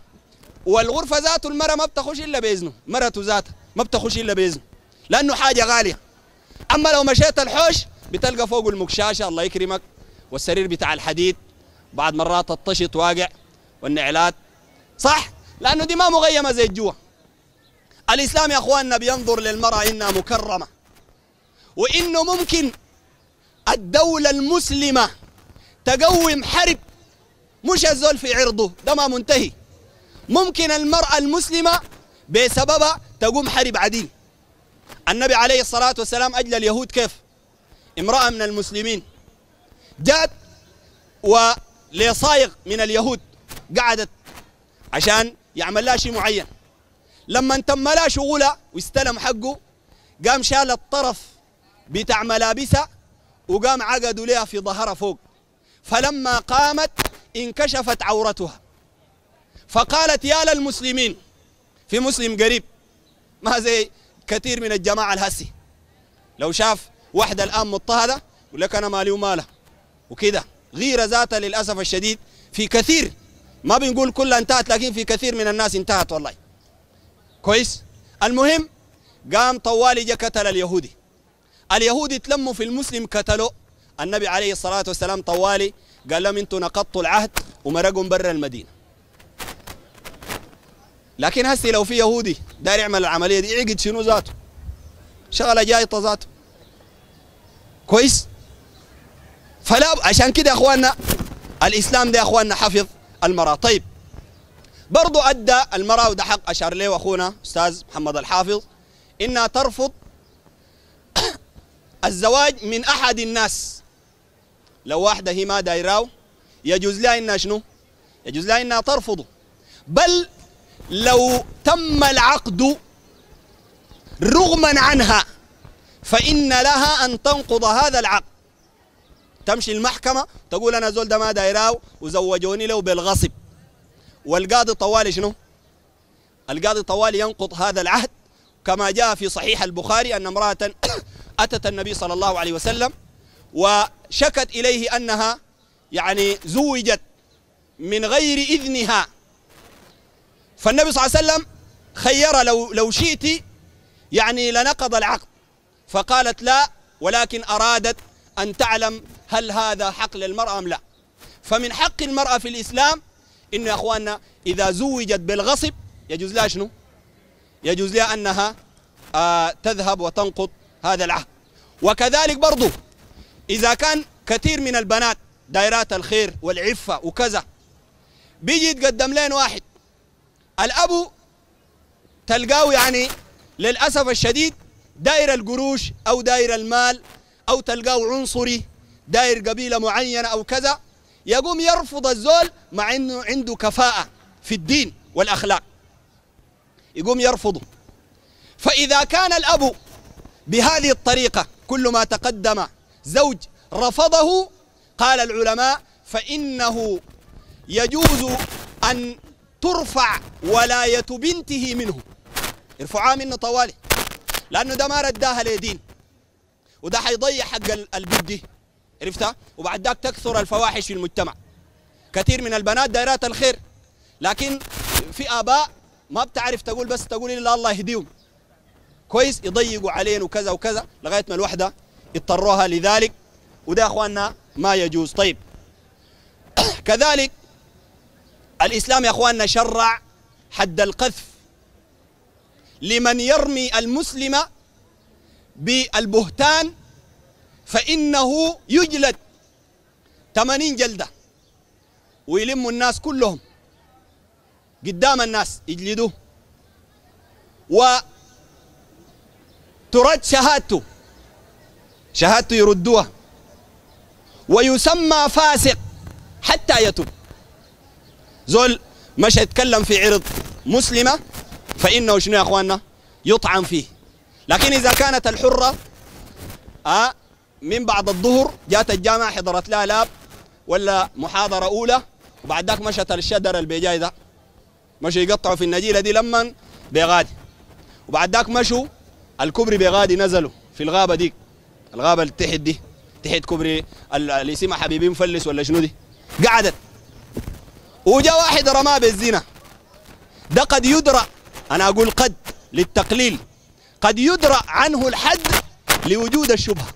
A: والغرفة ذاته المرة ما بتخش إلا بإذنه مرته ذاتها ما بتخش إلا بإذنه لأنه حاجة غالية أما لو مشيت الحوش بتلقى فوق المكشاشة الله يكرمك والسرير بتاع الحديد بعد مرات الطشط واقع والنعلات صح لأنه دي ما مغيمة زي الجوه الإسلام يا أخواننا بينظر للمرأة إنها مكرمة وإنه ممكن الدولة المسلمة تقوم حرب مش الزول في عرضه ده ما منتهي ممكن المرأة المسلمة بسببها تقوم حرب عديل النبي عليه الصلاة والسلام أجل اليهود كيف امرأة من المسلمين جاءت وليصايغ من اليهود قعدت عشان يعمل لها شيء معين لما تم لا شغلها واستلم حقه قام شال الطرف بتاع ملابسها وقام عقدوا لها في ظهرها فوق فلما قامت انكشفت عورتها فقالت يا للمسلمين في مسلم قريب ما زي كثير من الجماعة الهسي لو شاف واحدة الآن مضطهدة يقول لك أنا مالي ومالها وكده غيرة ذاتها للأسف الشديد في كثير ما بنقول كلها انتهت لكن في كثير من الناس انتهت والله كويس المهم قام طوالي جا قتل اليهودي اليهودي تلموا في المسلم قتلوا النبي عليه الصلاة والسلام طوالي قال لهم انتوا نقضتوا العهد ومرقهم برا المدينة لكن هسي لو في يهودي داير يعمل العملية دي يعقد شنو ذاته شغلة جايطة ذاته كويس فلا عشان كده يا اخواننا الاسلام ده يا اخواننا حفظ المرأة طيب برضو أدى المرأة وده حق أشار له أخونا أستاذ محمد الحافظ إنها ترفض الزواج من أحد الناس لو واحدة هي ما دايراو يجوز لها إنها شنو يجوز لها إنها ترفضه بل لو تم العقد رغما عنها فإن لها أن تنقض هذا العقد تمشي المحكمة تقول أنا زول ده ما دايراو وزوجوني له بالغصب والقاضي طوالي شنو القاضي طوالي ينقض هذا العهد كما جاء في صحيح البخاري أن امرأة أتت النبي صلى الله عليه وسلم وشكت إليه أنها يعني زوجت من غير إذنها فالنبي صلى الله عليه وسلم خير لو لو شئت يعني لنقض العقد فقالت لا ولكن أرادت أن تعلم هل هذا حق للمرأة أم لا فمن حق المرأة في الإسلام انه يا اخواننا اذا زوجت بالغصب يجوز لها شنو؟ يجوز لها انها آه تذهب وتنقض هذا العهد وكذلك برضو اذا كان كثير من البنات دائرات الخير والعفه وكذا بيجي يتقدم لين واحد الابو تلقاه يعني للاسف الشديد داير القروش او داير المال او تلقاه عنصري داير قبيله معينه او كذا يقوم يرفض الزول مع انه عنده كفاءه في الدين والاخلاق يقوم يرفضه فاذا كان الاب بهذه الطريقه كل ما تقدم زوج رفضه قال العلماء فانه يجوز ان ترفع ولايه بنته منه ارفعها منه طوالي لانه ده ما رداها لدين وده حيضيع حق البنت دي عرفتها وبعد ذاك تكثر الفواحش في المجتمع كثير من البنات دايرات الخير لكن في اباء ما بتعرف تقول بس تقول الا الله يهديهم كويس يضيقوا علينا وكذا وكذا لغايه ما الوحده اضطروها لذلك وده يا اخواننا ما يجوز طيب كذلك الاسلام يا اخواننا شرع حد القذف لمن يرمي المسلم بالبهتان فإنه يجلد 80 جلدة ويلموا الناس كلهم قدام الناس يجلدوه وترد شهادته شهادته يردوها ويسمى فاسق حتى يتوب زول مش يتكلم في عرض مسلمة فإنه شنو يا أخواننا يطعن فيه لكن إذا كانت الحرة آه من بعد الظهر جات الجامعة حضرت لها لاب ولا محاضرة أولى وبعد ذاك مشت الشدر البيجاي ده مشوا يقطعوا في النجيلة دي لما بيغادي وبعد ذاك مشوا الكبري بيغادي نزلوا في الغابة دي الغابة اللي تحت دي تحت كبري اللي اسمها حبيبي مفلس ولا شنو دي قعدت وجاء واحد رماه بالزنا ده قد يدرى أنا أقول قد للتقليل قد يدرى عنه الحد لوجود الشبهه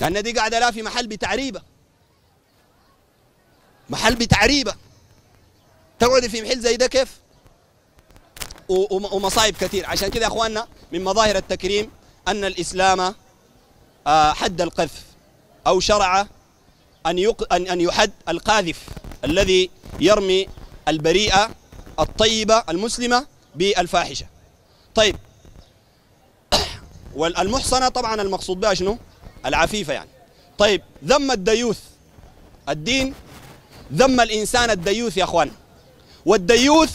A: لأن دي قاعدة لا في محل بتعريبة محل بتعريبة تقعد في محل زي ده كيف ومصايب كثير عشان كده يا اخواننا من مظاهر التكريم ان الاسلام آه، حد القذف او شرع ان ان يحد القاذف الذي يرمي البريئه الطيبه المسلمه بالفاحشه. طيب والمحصنه طبعا المقصود بها شنو؟ العفيفه يعني طيب ذم الديوث الدين ذم الانسان الديوث يا اخوان والديوث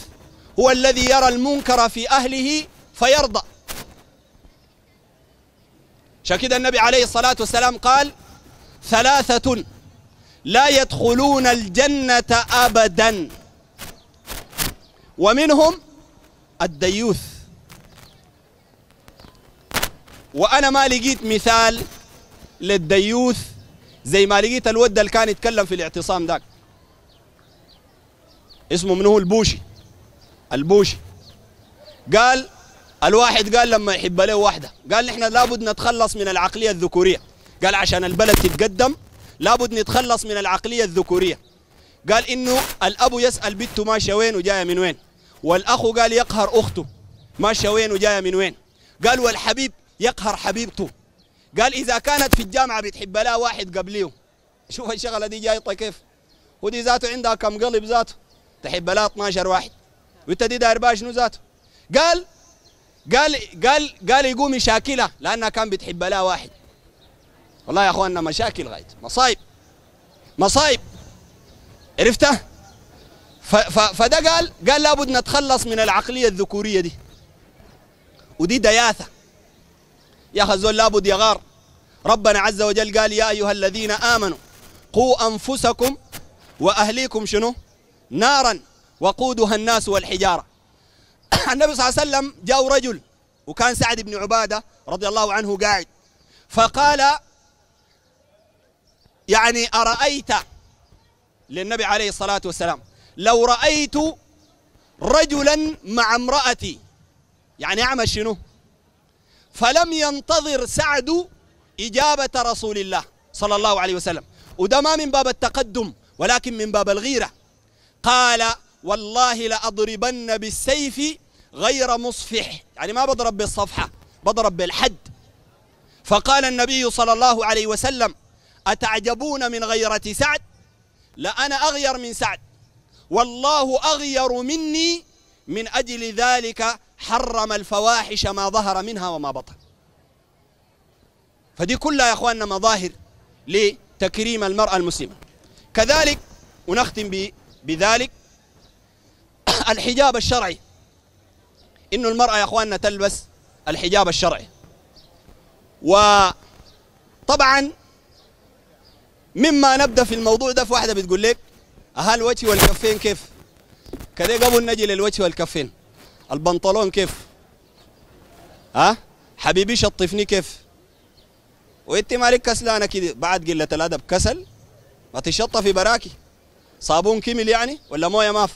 A: هو الذي يرى المنكر في اهله فيرضى شكد النبي عليه الصلاه والسلام قال ثلاثه لا يدخلون الجنه ابدا ومنهم الديوث وانا ما لقيت مثال للديوث زي ما لقيت الود اللي كان يتكلم في الاعتصام ذاك اسمه من هو البوشي البوشي قال الواحد قال لما يحب له واحده قال نحن لابد نتخلص من العقليه الذكوريه قال عشان البلد تتقدم لابد نتخلص من العقليه الذكوريه قال انه الاب يسال بنته ماشيه وين وجايه من وين والاخ قال يقهر اخته ماشيه وين وجايه من وين قال والحبيب يقهر حبيبته قال إذا كانت في الجامعة بتحب لها واحد قبليه شوف الشغلة دي جايطة طيب كيف ودي ذاته عندها كم قلب ذاته تحب لها 12 واحد وانت دي داير بها شنو ذاته قال قال قال قال يقوم يشاكلها لأنها كان بتحب لها واحد والله يا أخواننا مشاكل غايت مصايب مصايب عرفتها فده قال قال لابد نتخلص من العقلية الذكورية دي ودي دياثة يا خزول لابد يغار ربنا عز وجل قال يا أيها الذين آمنوا قوا أنفسكم وأهليكم شنو نارا وقودها الناس والحجارة النبي صلى الله عليه وسلم جاء رجل وكان سعد بن عبادة رضي الله عنه قاعد فقال يعني أرأيت للنبي عليه الصلاة والسلام لو رأيت رجلا مع امرأتي يعني أعمل شنو فلم ينتظر سعد إجابة رسول الله صلى الله عليه وسلم وده ما من باب التقدم ولكن من باب الغيرة قال والله لأضربن بالسيف غير مصفح يعني ما بضرب بالصفحة بضرب بالحد فقال النبي صلى الله عليه وسلم أتعجبون من غيرة سعد لأنا أغير من سعد والله أغير مني من أجل ذلك حرم الفواحش ما ظهر منها وما بطن فدي كلها يا أخواننا مظاهر لتكريم المرأة المسلمة كذلك ونختم بذلك الحجاب الشرعي إنه المرأة يا أخواننا تلبس الحجاب الشرعي وطبعا مما نبدأ في الموضوع ده في واحدة بتقول لك أهل وجهي والكفين كيف كده قبل نجي للوجه والكفين البنطلون كيف ها حبيبي شطفني كيف وانت مالك كسلانه كده بعد قله الادب كسل ما تشطفي براكي صابون كمل يعني ولا مويه ما في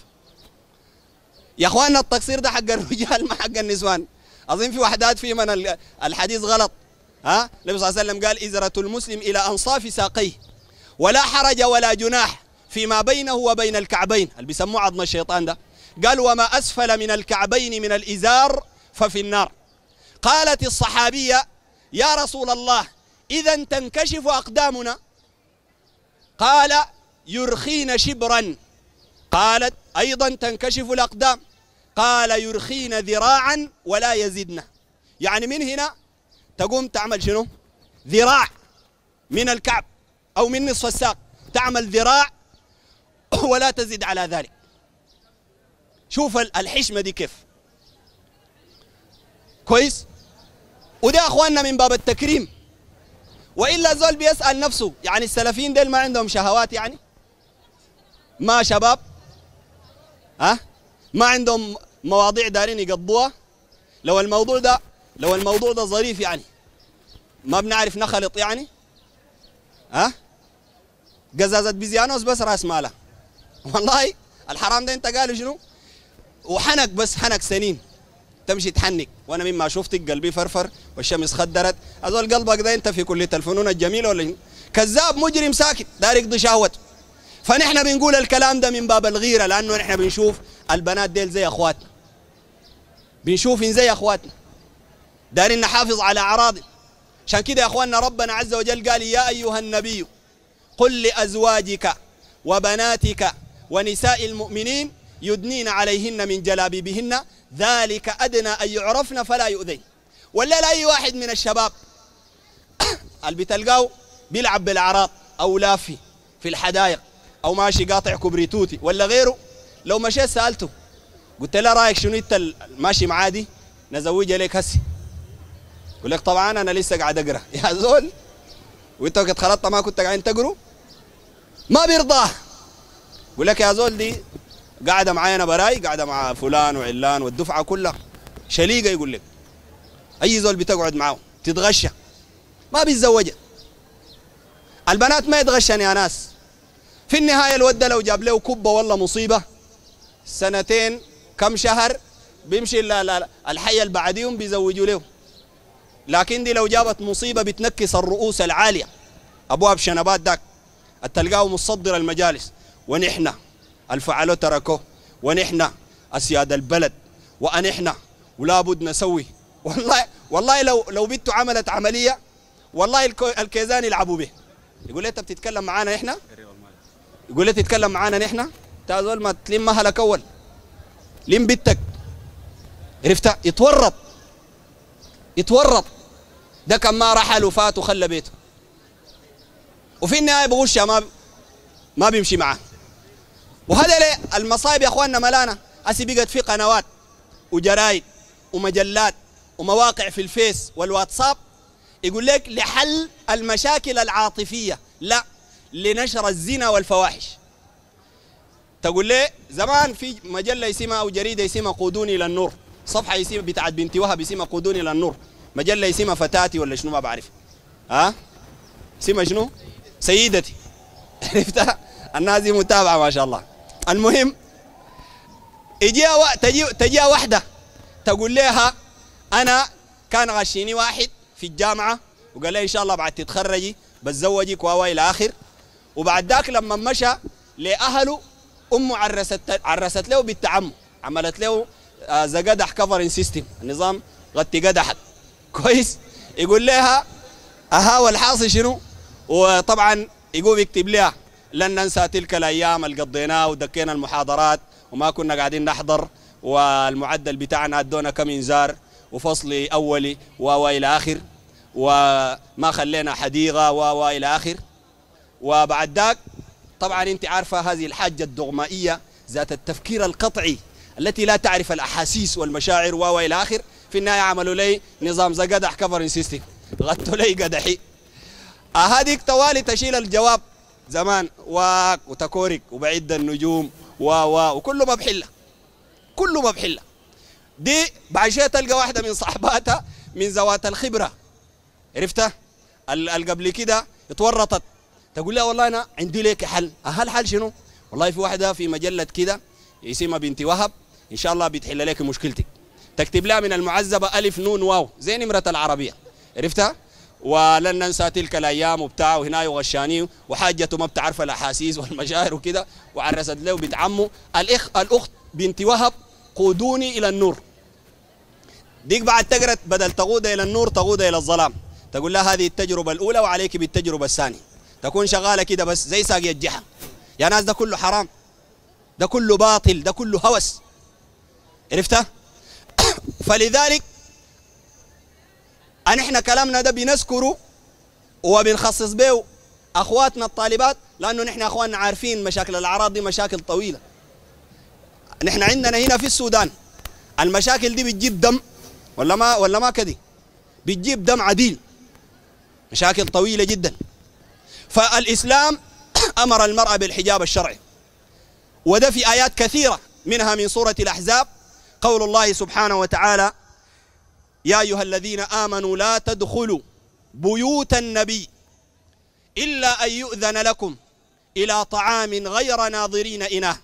A: يا اخواننا التقصير ده حق الرجال ما حق النسوان اظن في وحدات في من الحديث غلط ها النبي صلى الله عليه وسلم قال ازره المسلم الى انصاف ساقيه ولا حرج ولا جناح فيما بينه وبين الكعبين اللي بيسموه عظم الشيطان ده قال وما أسفل من الكعبين من الإزار ففي النار قالت الصحابية يا رسول الله إذا تنكشف أقدامنا قال يرخين شبرا قالت أيضا تنكشف الأقدام قال يرخين ذراعا ولا يزدنا يعني من هنا تقوم تعمل شنو ذراع من الكعب أو من نصف الساق تعمل ذراع ولا تزد على ذلك شوف الحشمة دي كيف كويس وده أخواننا من باب التكريم وإلا زول بيسأل نفسه يعني السلفيين ديل ما عندهم شهوات يعني ما شباب ها أه؟ ما عندهم مواضيع دارين يقضوها لو الموضوع ده لو الموضوع ده ظريف يعني ما بنعرف نخلط يعني ها أه؟ قزازة بيزيانوس بس راس مالها والله الحرام ده انت قال شنو وحنك بس حنك سنين تمشي تحنك وانا مما شفتك قلبي فرفر والشمس خدرت ازول قلبك ده انت في كليه الفنون الجميله ولا كذاب مجرم ساكت داير يقضي شهوته فنحن بنقول الكلام ده من باب الغيره لانه نحن بنشوف البنات ديل زي اخواتنا بنشوف إن زي اخواتنا دايرين نحافظ على اعراضنا عشان كده يا اخواننا ربنا عز وجل قال يا ايها النبي قل لازواجك وبناتك ونساء المؤمنين يدنين عليهن من جلابيبهن ذلك أدنى أن يعرفن فلا يؤذين ولا أي واحد من الشباب اللي بتلقاه بيلعب بالأعراض أو لافي في الحدائق أو ماشي قاطع كبريتوتي ولا غيره لو مشيت سألته قلت له رايك شنو انت ماشي معادي نزوجها لك هسي يقول لك طبعا انا لسه قاعد اقرا يا زول وانت وقت خلطت ما كنت قاعد تقرأ ما بيرضاه يقول لك يا زول دي قاعده معايا انا براي قاعده مع فلان وعلان والدفعه كلها شليقه يقول لك اي زول بتقعد معاه تتغشى ما بيتزوجها البنات ما يتغشن يا ناس في النهايه الود لو جاب له كبه والله مصيبه سنتين كم شهر بيمشي لا لا الحي اللي بعديهم بيزوجوا له لكن دي لو جابت مصيبه بتنكس الرؤوس العاليه ابواب شنبات داك تلقاه متصدر المجالس ونحن الفعل تركوه ونحن أسياد البلد ونحن ولا بد نسوي والله والله لو لو بنته عملت عملية والله الكيزان يلعبوا به يقول لي انت بتتكلم معانا احنا يقول لي تتكلم معانا نحن تازول ما تلم اهلك اول لم بنتك عرفت يتورط يتورط ده كان ما رحل وفات وخلى بيته وفي النهايه بغش ما ما بيمشي معاه وهذا ليه المصايب يا اخواننا ملانه هسي بقت في قنوات وجرايد ومجلات ومواقع في الفيس والواتساب يقول لك لحل المشاكل العاطفيه لا لنشر الزنا والفواحش تقول لي زمان في مجله يسمى او جريده يسمى قودوني الى النور صفحه يسمى بتاعت بنتي وهب يسمى قودوني الى النور مجله يسمى فتاتي ولا شنو ما بعرف ها أه؟ شنو سيدتي عرفتها الناس دي متابعه ما شاء الله المهم يجيها و... تجي... تجيها واحدة تقول لها أنا كان غشيني واحد في الجامعة وقال لي إن شاء الله بعد تتخرجي بتزوجك واوا إلى آخر وبعد ذاك لما مشى لأهله أمه عرست عرست له بالتعم عملت له ذا قدح كفرن سيستم النظام غطي قدحك كويس يقول لها أها والحاصل شنو وطبعا يقوم يكتب لها لن ننسى تلك الايام اللي قضيناها ودكينا المحاضرات وما كنا قاعدين نحضر والمعدل بتاعنا ادونا كم انذار وفصلي اولي و والى اخر وما خلينا حديقه و والى اخر وبعد ذاك طبعا انت عارفه هذه الحاجه الدغمائيه ذات التفكير القطعي التي لا تعرف الاحاسيس والمشاعر و والى اخر في النهايه عملوا لي نظام زقدح قدح سيستم غطوا لي قدحي آه، هذيك طوالي تشيل الجواب زمان واك وتكورك وبعد النجوم و و وكله ما بحله كله ما بحله دي بعد شويه تلقى واحده من صاحباتها من ذوات الخبره عرفتها اللي قبل كده اتورطت تقول لها والله انا عندي لك حل أه، هل حل شنو والله في واحده في مجله كده اسمها بنتي وهب ان شاء الله بتحل لك مشكلتك تكتب لها من المعذبه الف نون واو زي نمره العربيه عرفتها ولن ننسى تلك الايام وبتاع وهنا وغشاني وحاجته ما بتعرف الاحاسيس والمشاعر وكده وعرست له بنت عمه الاخ الاخت بنت وهب قودوني الى النور ديك بعد تقرت بدل تقود الى النور تقود الى الظلام تقول لها هذه التجربه الاولى وعليك بالتجربه الثانيه تكون شغاله كده بس زي ساقي الجحا يا ناس ده كله حرام ده كله باطل ده كله هوس عرفتها فلذلك أن إحنا كلامنا ده بنذكره وبنخصص به أخواتنا الطالبات لأنه نحن أخواننا عارفين مشاكل الأعراض دي مشاكل طويلة نحن عندنا هنا في السودان المشاكل دي بتجيب دم ولا ما ولا ما كده بتجيب دم عديل مشاكل طويلة جدا فالإسلام أمر المرأة بالحجاب الشرعي وده في آيات كثيرة منها من سورة الأحزاب قول الله سبحانه وتعالى يا أيها الذين آمنوا لا تدخلوا بيوت النبي إلا أن يؤذن لكم إلى طعام غير ناظرين إناه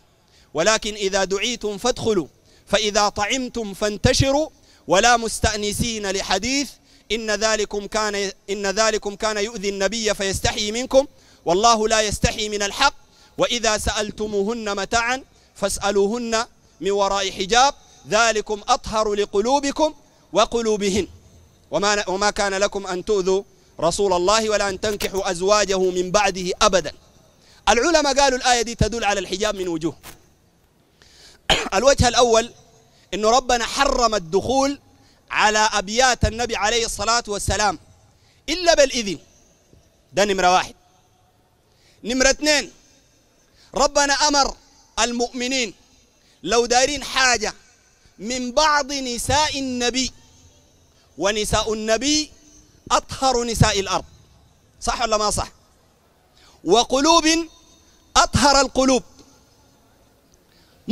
A: ولكن إذا دعيتم فادخلوا فإذا طعمتم فانتشروا ولا مستأنسين لحديث إن ذلكم كان إن ذلكم كان يؤذي النبي فيستحي منكم والله لا يستحي من الحق وإذا سألتموهن متاعا فاسألوهن من وراء حجاب ذلكم أطهر لقلوبكم وقلوبهن وما, وما كان لكم أن تؤذوا رسول الله ولا أن تنكحوا أزواجه من بعده أبدا العلماء قالوا الآية دي تدل على الحجاب من وجوه الوجه الأول أن ربنا حرم الدخول على أبيات النبي عليه الصلاة والسلام إلا بالإذن ده نمرة واحد نمرة اثنين ربنا أمر المؤمنين لو دارين حاجة من بعض نساء النبي ونساء النبي أطهر نساء الأرض صح ولا ما صح وقلوب أطهر القلوب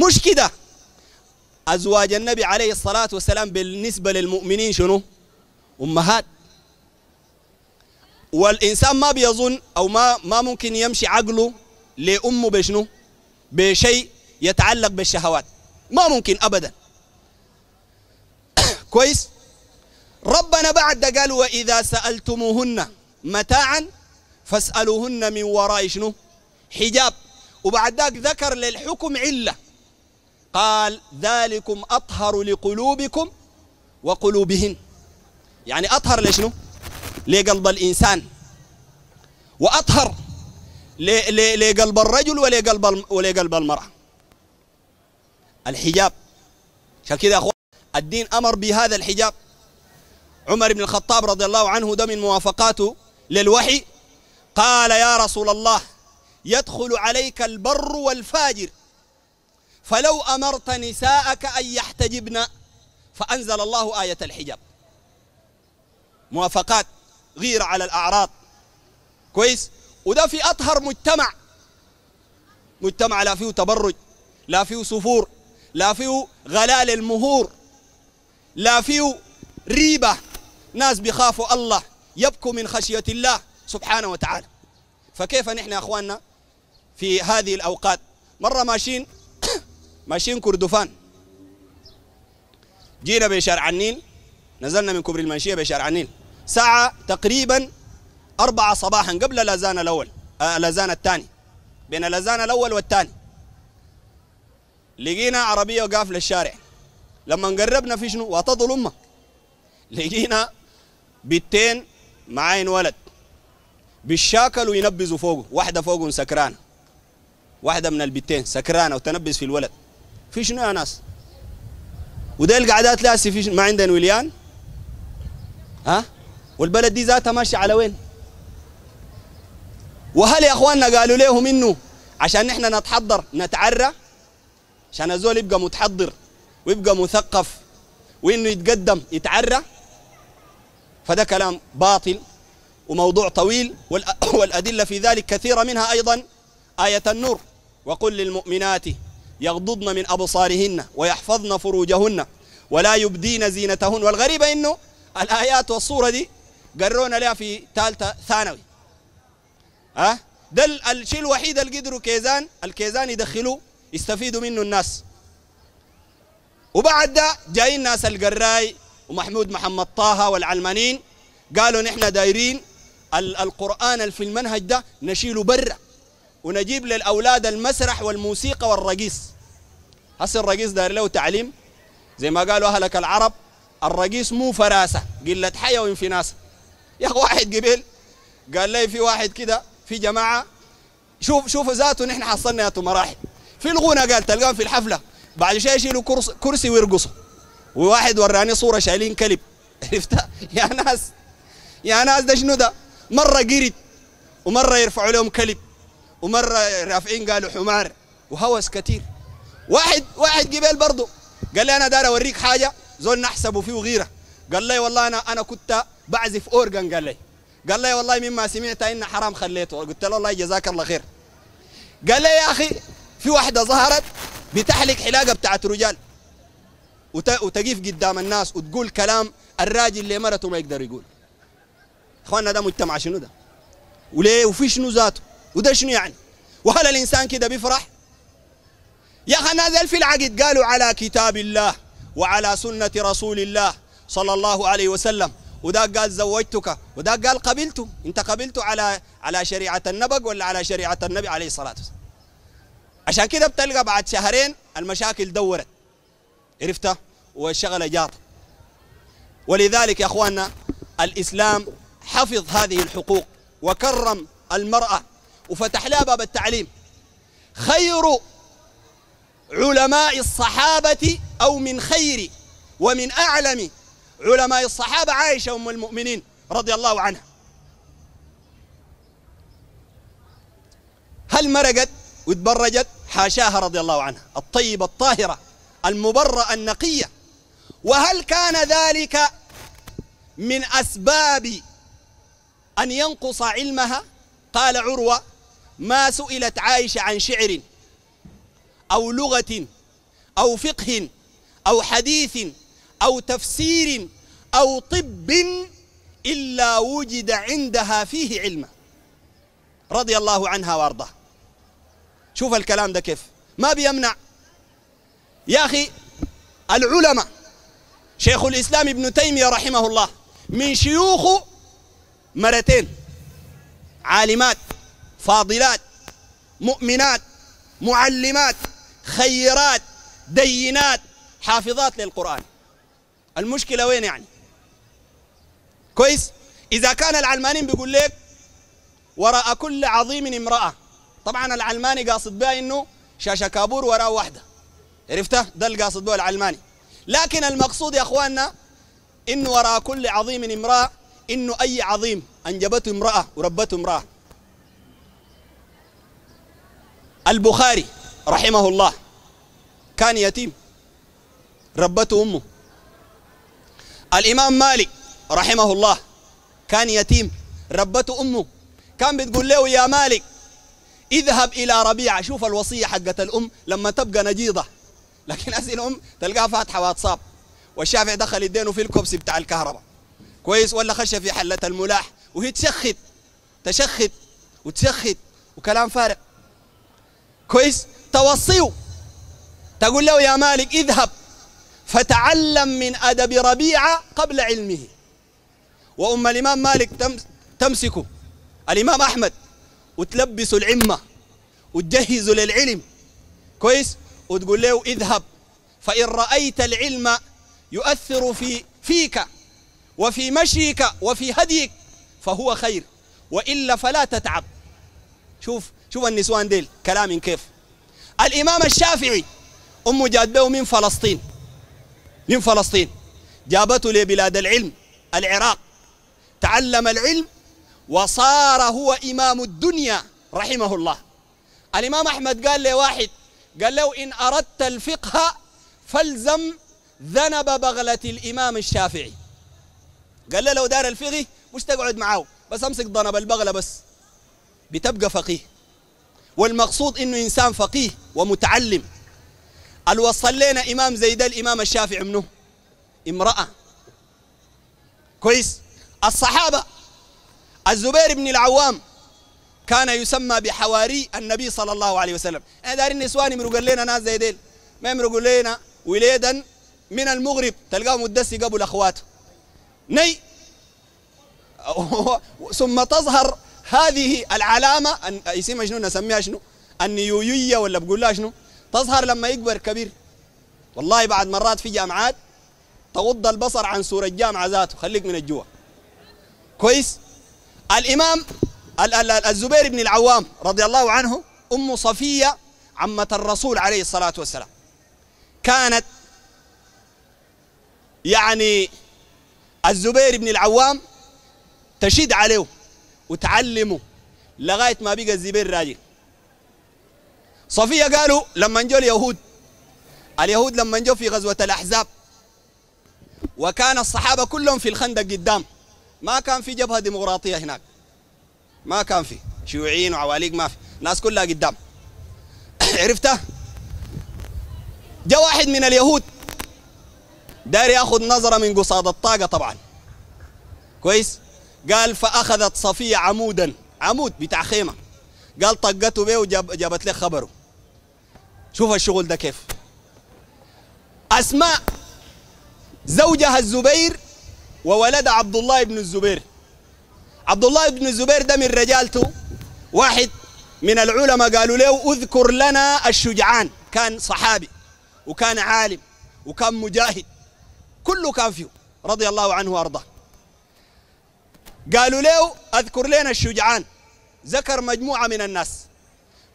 A: مش كده أزواج النبي عليه الصلاة والسلام بالنسبة للمؤمنين شنو أمهات والإنسان ما بيظن أو ما, ما ممكن يمشي عقله لأمه بشنو بشيء يتعلق بالشهوات ما ممكن أبدا كويس ربنا بعد ده قال وإذا سألتموهن متاعا فاسألوهن من وراء شنو حجاب وبعد ذاك ذكر للحكم علة قال ذلكم أطهر لقلوبكم وقلوبهن يعني أطهر لشنو لقلب الإنسان وأطهر لقلب الرجل ولقلب ولقلب المرأة الحجاب عشان كده يا أخوان الدين أمر بهذا الحجاب عمر بن الخطاب رضي الله عنه ده من موافقاته للوحي قال يا رسول الله يدخل عليك البر والفاجر فلو أمرت نساءك أن يحتجبن فأنزل الله آية الحجاب موافقات غيرة على الأعراض كويس وده في أطهر مجتمع مجتمع لا فيه تبرج لا فيه صفور لا فيه غلال المهور لا فيه ريبة ناس بيخافوا الله يبكوا من خشية الله سبحانه وتعالى فكيف نحن أخواننا في هذه الأوقات مرة ماشيين ماشيين كردفان جينا بشارع النيل نزلنا من كبر المنشية بشارع النيل ساعة تقريبا أربعة صباحا قبل الأذان الأول آه، الأذان الثاني بين الأذان الأول والثاني لقينا عربية وقافلة الشارع لما قربنا في شنو وتظلمة لقينا بيتين معاين ولد بالشاكل وينبذوا فوقه واحده فوقهم سكرانه واحده من البتين سكرانه وتنبذ في الولد في شنو يا ناس وديل القعدات لاسي في ما عندنا وليان ها والبلد دي ذاتها ماشيه على وين وهل يا اخواننا قالوا لهم انه عشان نحن نتحضر نتعرى عشان الزول يبقى متحضر ويبقى مثقف وانه يتقدم يتعرى فده كلام باطل وموضوع طويل والأدلة في ذلك كثيرة منها أيضا آية النور وقل للمؤمنات يغضضن من أبصارهن ويحفظن فروجهن ولا يبدين زينتهن والغريب إنه الآيات والصورة دي قرونا لها في ثالثة ثانوي أه؟ ده الشيء الوحيد اللي قدروا كيزان الكيزان يدخلوه يستفيدوا منه الناس وبعد ده جايين ناس القراي ومحمود محمد طه والعلمانيين قالوا نحن دايرين القرآن اللي في المنهج ده نشيله برا ونجيب للأولاد المسرح والموسيقى والرقيص هسه الرقيص داير له تعليم زي ما قالوا أهلك العرب الرقيص مو فراسة قلة حيا ناس يا أخي واحد قبل قال لي في واحد كده في جماعة شوف شوف ذاته نحن حصلنا يا مراحل في الغنى قال تلقاهم في الحفلة بعد شيء يشيلوا كرسي ويرقصوا وواحد وراني صوره شايلين كلب عرفتها يا ناس يا ناس ده شنو ده مره قرد ومره يرفعوا لهم كلب ومره رافعين قالوا حمار وهوس كثير واحد واحد جبال برضه قال لي انا داير اوريك حاجه زول نحسبه فيه غيره قال لي والله انا انا كنت بعزف اورجن قال لي قال لي والله مما سمعت ان حرام خليته قلت له الله جزاك الله خير قال لي يا اخي في واحده ظهرت بتحلق حلاقه بتاعت رجال وتقف قدام الناس وتقول كلام الراجل اللي مرته ما يقدر يقول اخواننا ده مجتمع شنو ده وليه وفي شنو ذاته وده شنو يعني وهل الانسان كده بيفرح يا اخي نازل في العقد قالوا على كتاب الله وعلى سنه رسول الله صلى الله عليه وسلم وده قال زوجتك وده قال قبلته انت قبلته على على شريعه النبق ولا على شريعه النبي عليه الصلاه والسلام عشان كده بتلقى بعد شهرين المشاكل دورت عرفته وشغله جار ولذلك يا اخواننا الاسلام حفظ هذه الحقوق وكرم المراه وفتح لها باب التعليم خير علماء الصحابه او من خير ومن اعلم علماء الصحابه عائشه ام المؤمنين رضي الله عنها هل مرقت وتبرجت حاشاها رضي الله عنها الطيبه الطاهره المبرأة النقية وهل كان ذلك من أسباب أن ينقص علمها قال عروة ما سئلت عائشة عن شعر أو لغة أو فقه أو حديث أو تفسير أو طب إلا وجد عندها فيه علم رضي الله عنها وارضاه شوف الكلام ده كيف ما بيمنع يا أخي العلماء شيخ الإسلام ابن تيمية رحمه الله من شيوخه مرتين عالمات فاضلات مؤمنات معلمات خيرات دينات حافظات للقرآن المشكلة وين يعني كويس إذا كان العلمانيين بيقول لك وراء كل عظيم امرأة طبعا العلماني قاصد بها إنه شاشة كابور وراء واحدة عرفته ده القاصد به العلماني لكن المقصود يا اخواننا انه وراء كل عظيم امراه انه اي عظيم انجبته امراه وربته امراه البخاري رحمه الله كان يتيم ربته امه الامام مالك رحمه الله كان يتيم ربته امه كان بتقول له يا مالك اذهب الى ربيعه شوف الوصيه حقت الام لما تبقى نجيضه لكن اسئلهم تلقاها فاتحه واتساب والشافع دخل يدينه في الكوبس بتاع الكهرباء كويس ولا خش في حله الملاح وهي تشخت تشخت وتشخت وكلام فارغ كويس توصيه تقول له يا مالك اذهب فتعلم من أدب ربيعة قبل علمه وأم الإمام مالك تمسكه الإمام أحمد وتلبسه العمة وتجهزه للعلم كويس وتقول له اذهب فإن رأيت العلم يؤثر في فيك وفي مشيك وفي هديك فهو خير وإلا فلا تتعب شوف شوف النسوان ديل كلام كيف الإمام الشافعي أمه جاده من فلسطين من فلسطين جابته لبلاد العلم العراق تعلم العلم وصار هو إمام الدنيا رحمه الله الإمام أحمد قال لواحد قال له إن أردت الفقه فالزم ذنب بغلة الإمام الشافعي قال له لو دار الفقه مش تقعد معاه بس أمسك ضنب البغلة بس بتبقى فقيه والمقصود إنه إنسان فقيه ومتعلم الوصل لنا إمام زي ده الإمام الشافعي منه امرأة كويس الصحابة الزبير بن العوام كان يسمى بحواري النبي صلى الله عليه وسلم انا إيه داري النسوان يمرقوا لنا ناس زي ديل ما يمرقوا لنا وليدا من المغرب تلقاه مدسي قبل اخواته ني ثم تظهر هذه العلامه ان اسمها شنو نسميها شنو النيويه ولا بقول لها شنو تظهر لما يكبر كبير والله بعد مرات في جامعات تغض البصر عن سورة الجامعه ذاته خليك من الجوع كويس الامام الزبير بن العوام رضي الله عنه أم صفية عمة الرسول عليه الصلاة والسلام كانت يعني الزبير بن العوام تشد عليه وتعلمه لغاية ما بقى الزبير راجل صفية قالوا لما جو اليهود اليهود لما جو في غزوة الأحزاب وكان الصحابة كلهم في الخندق قدام ما كان في جبهة ديمقراطية هناك ما كان في شيوعيين وعواليق ما في ناس كلها قدام عرفتها جاء واحد من اليهود دار ياخذ نظره من قصاد الطاقه طبعا كويس قال فاخذت صفيه عمودا عمود بتاع خيمه قال طقته بيه وجابت له خبره شوف الشغل ده كيف اسماء زوجها الزبير وولد عبد الله بن الزبير عبد الله بن الزبير ده من رجالته واحد من العلماء قالوا له اذكر لنا الشجعان كان صحابي وكان عالم وكان مجاهد كله كان فيه رضي الله عنه وارضاه قالوا له اذكر لنا الشجعان ذكر مجموعه من الناس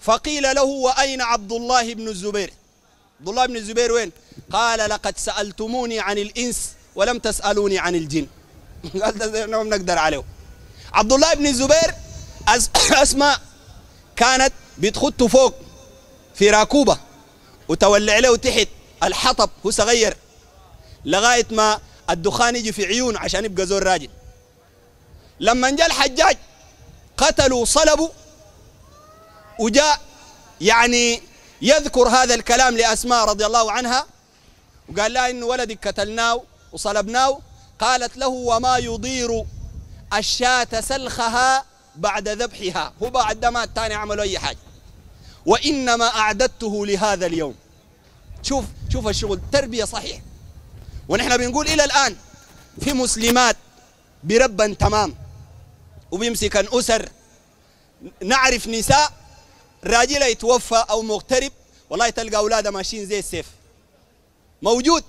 A: فقيل له واين عبد الله بن الزبير عبد الله بن الزبير وين قال لقد سالتموني عن الانس ولم تسالوني عن الجن قال ده نقدر عليه عبد الله بن الزبير أسماء كانت بتخطه فوق في راكوبة وتولع له تحت الحطب هو صغير لغاية ما الدخان يجي في عيونه عشان يبقى زول راجل لما جاء الحجاج قتلوا وصلبوا وجاء يعني يذكر هذا الكلام لأسماء رضي الله عنها وقال لها إن ولدك قتلناه وصلبناه قالت له وما يضير الشاة سلخها بعد ذبحها هو بعد ما الثاني عملوا أي حاجة وإنما أعددته لهذا اليوم شوف شوف الشغل تربية صحيح ونحن بنقول إلى الآن في مسلمات بربا تمام وبيمسكن أسر نعرف نساء راجل يتوفى أو مغترب والله تلقى أولادها ماشيين زي السيف موجود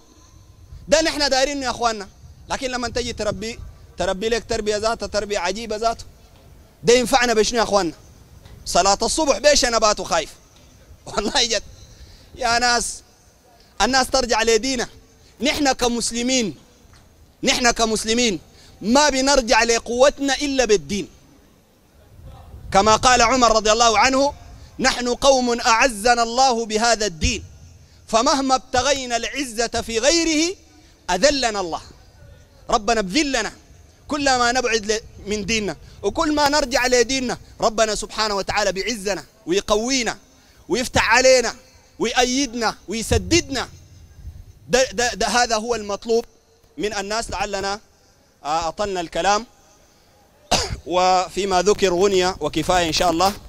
A: ده نحن دارين يا أخواننا لكن لما تجي تربي تربي لك تربية ذاتها تربية عجيبة ذاته ده ينفعنا بشنو يا اخواننا؟ صلاة الصبح بيش أنا باتوا خايف والله جد يا ناس الناس ترجع لدينا نحن كمسلمين نحن كمسلمين ما بنرجع لقوتنا إلا بالدين كما قال عمر رضي الله عنه نحن قوم أعزنا الله بهذا الدين فمهما ابتغينا العزة في غيره أذلنا الله ربنا بذلنا كل ما نبعد من ديننا وكل ما نرجع لديننا ربنا سبحانه وتعالى بيعزنا ويقوينا ويفتح علينا ويأيدنا ويسددنا ده, ده, ده هذا هو المطلوب من الناس لعلنا آه، أطلنا الكلام وفيما ذكر غنية وكفاية إن شاء الله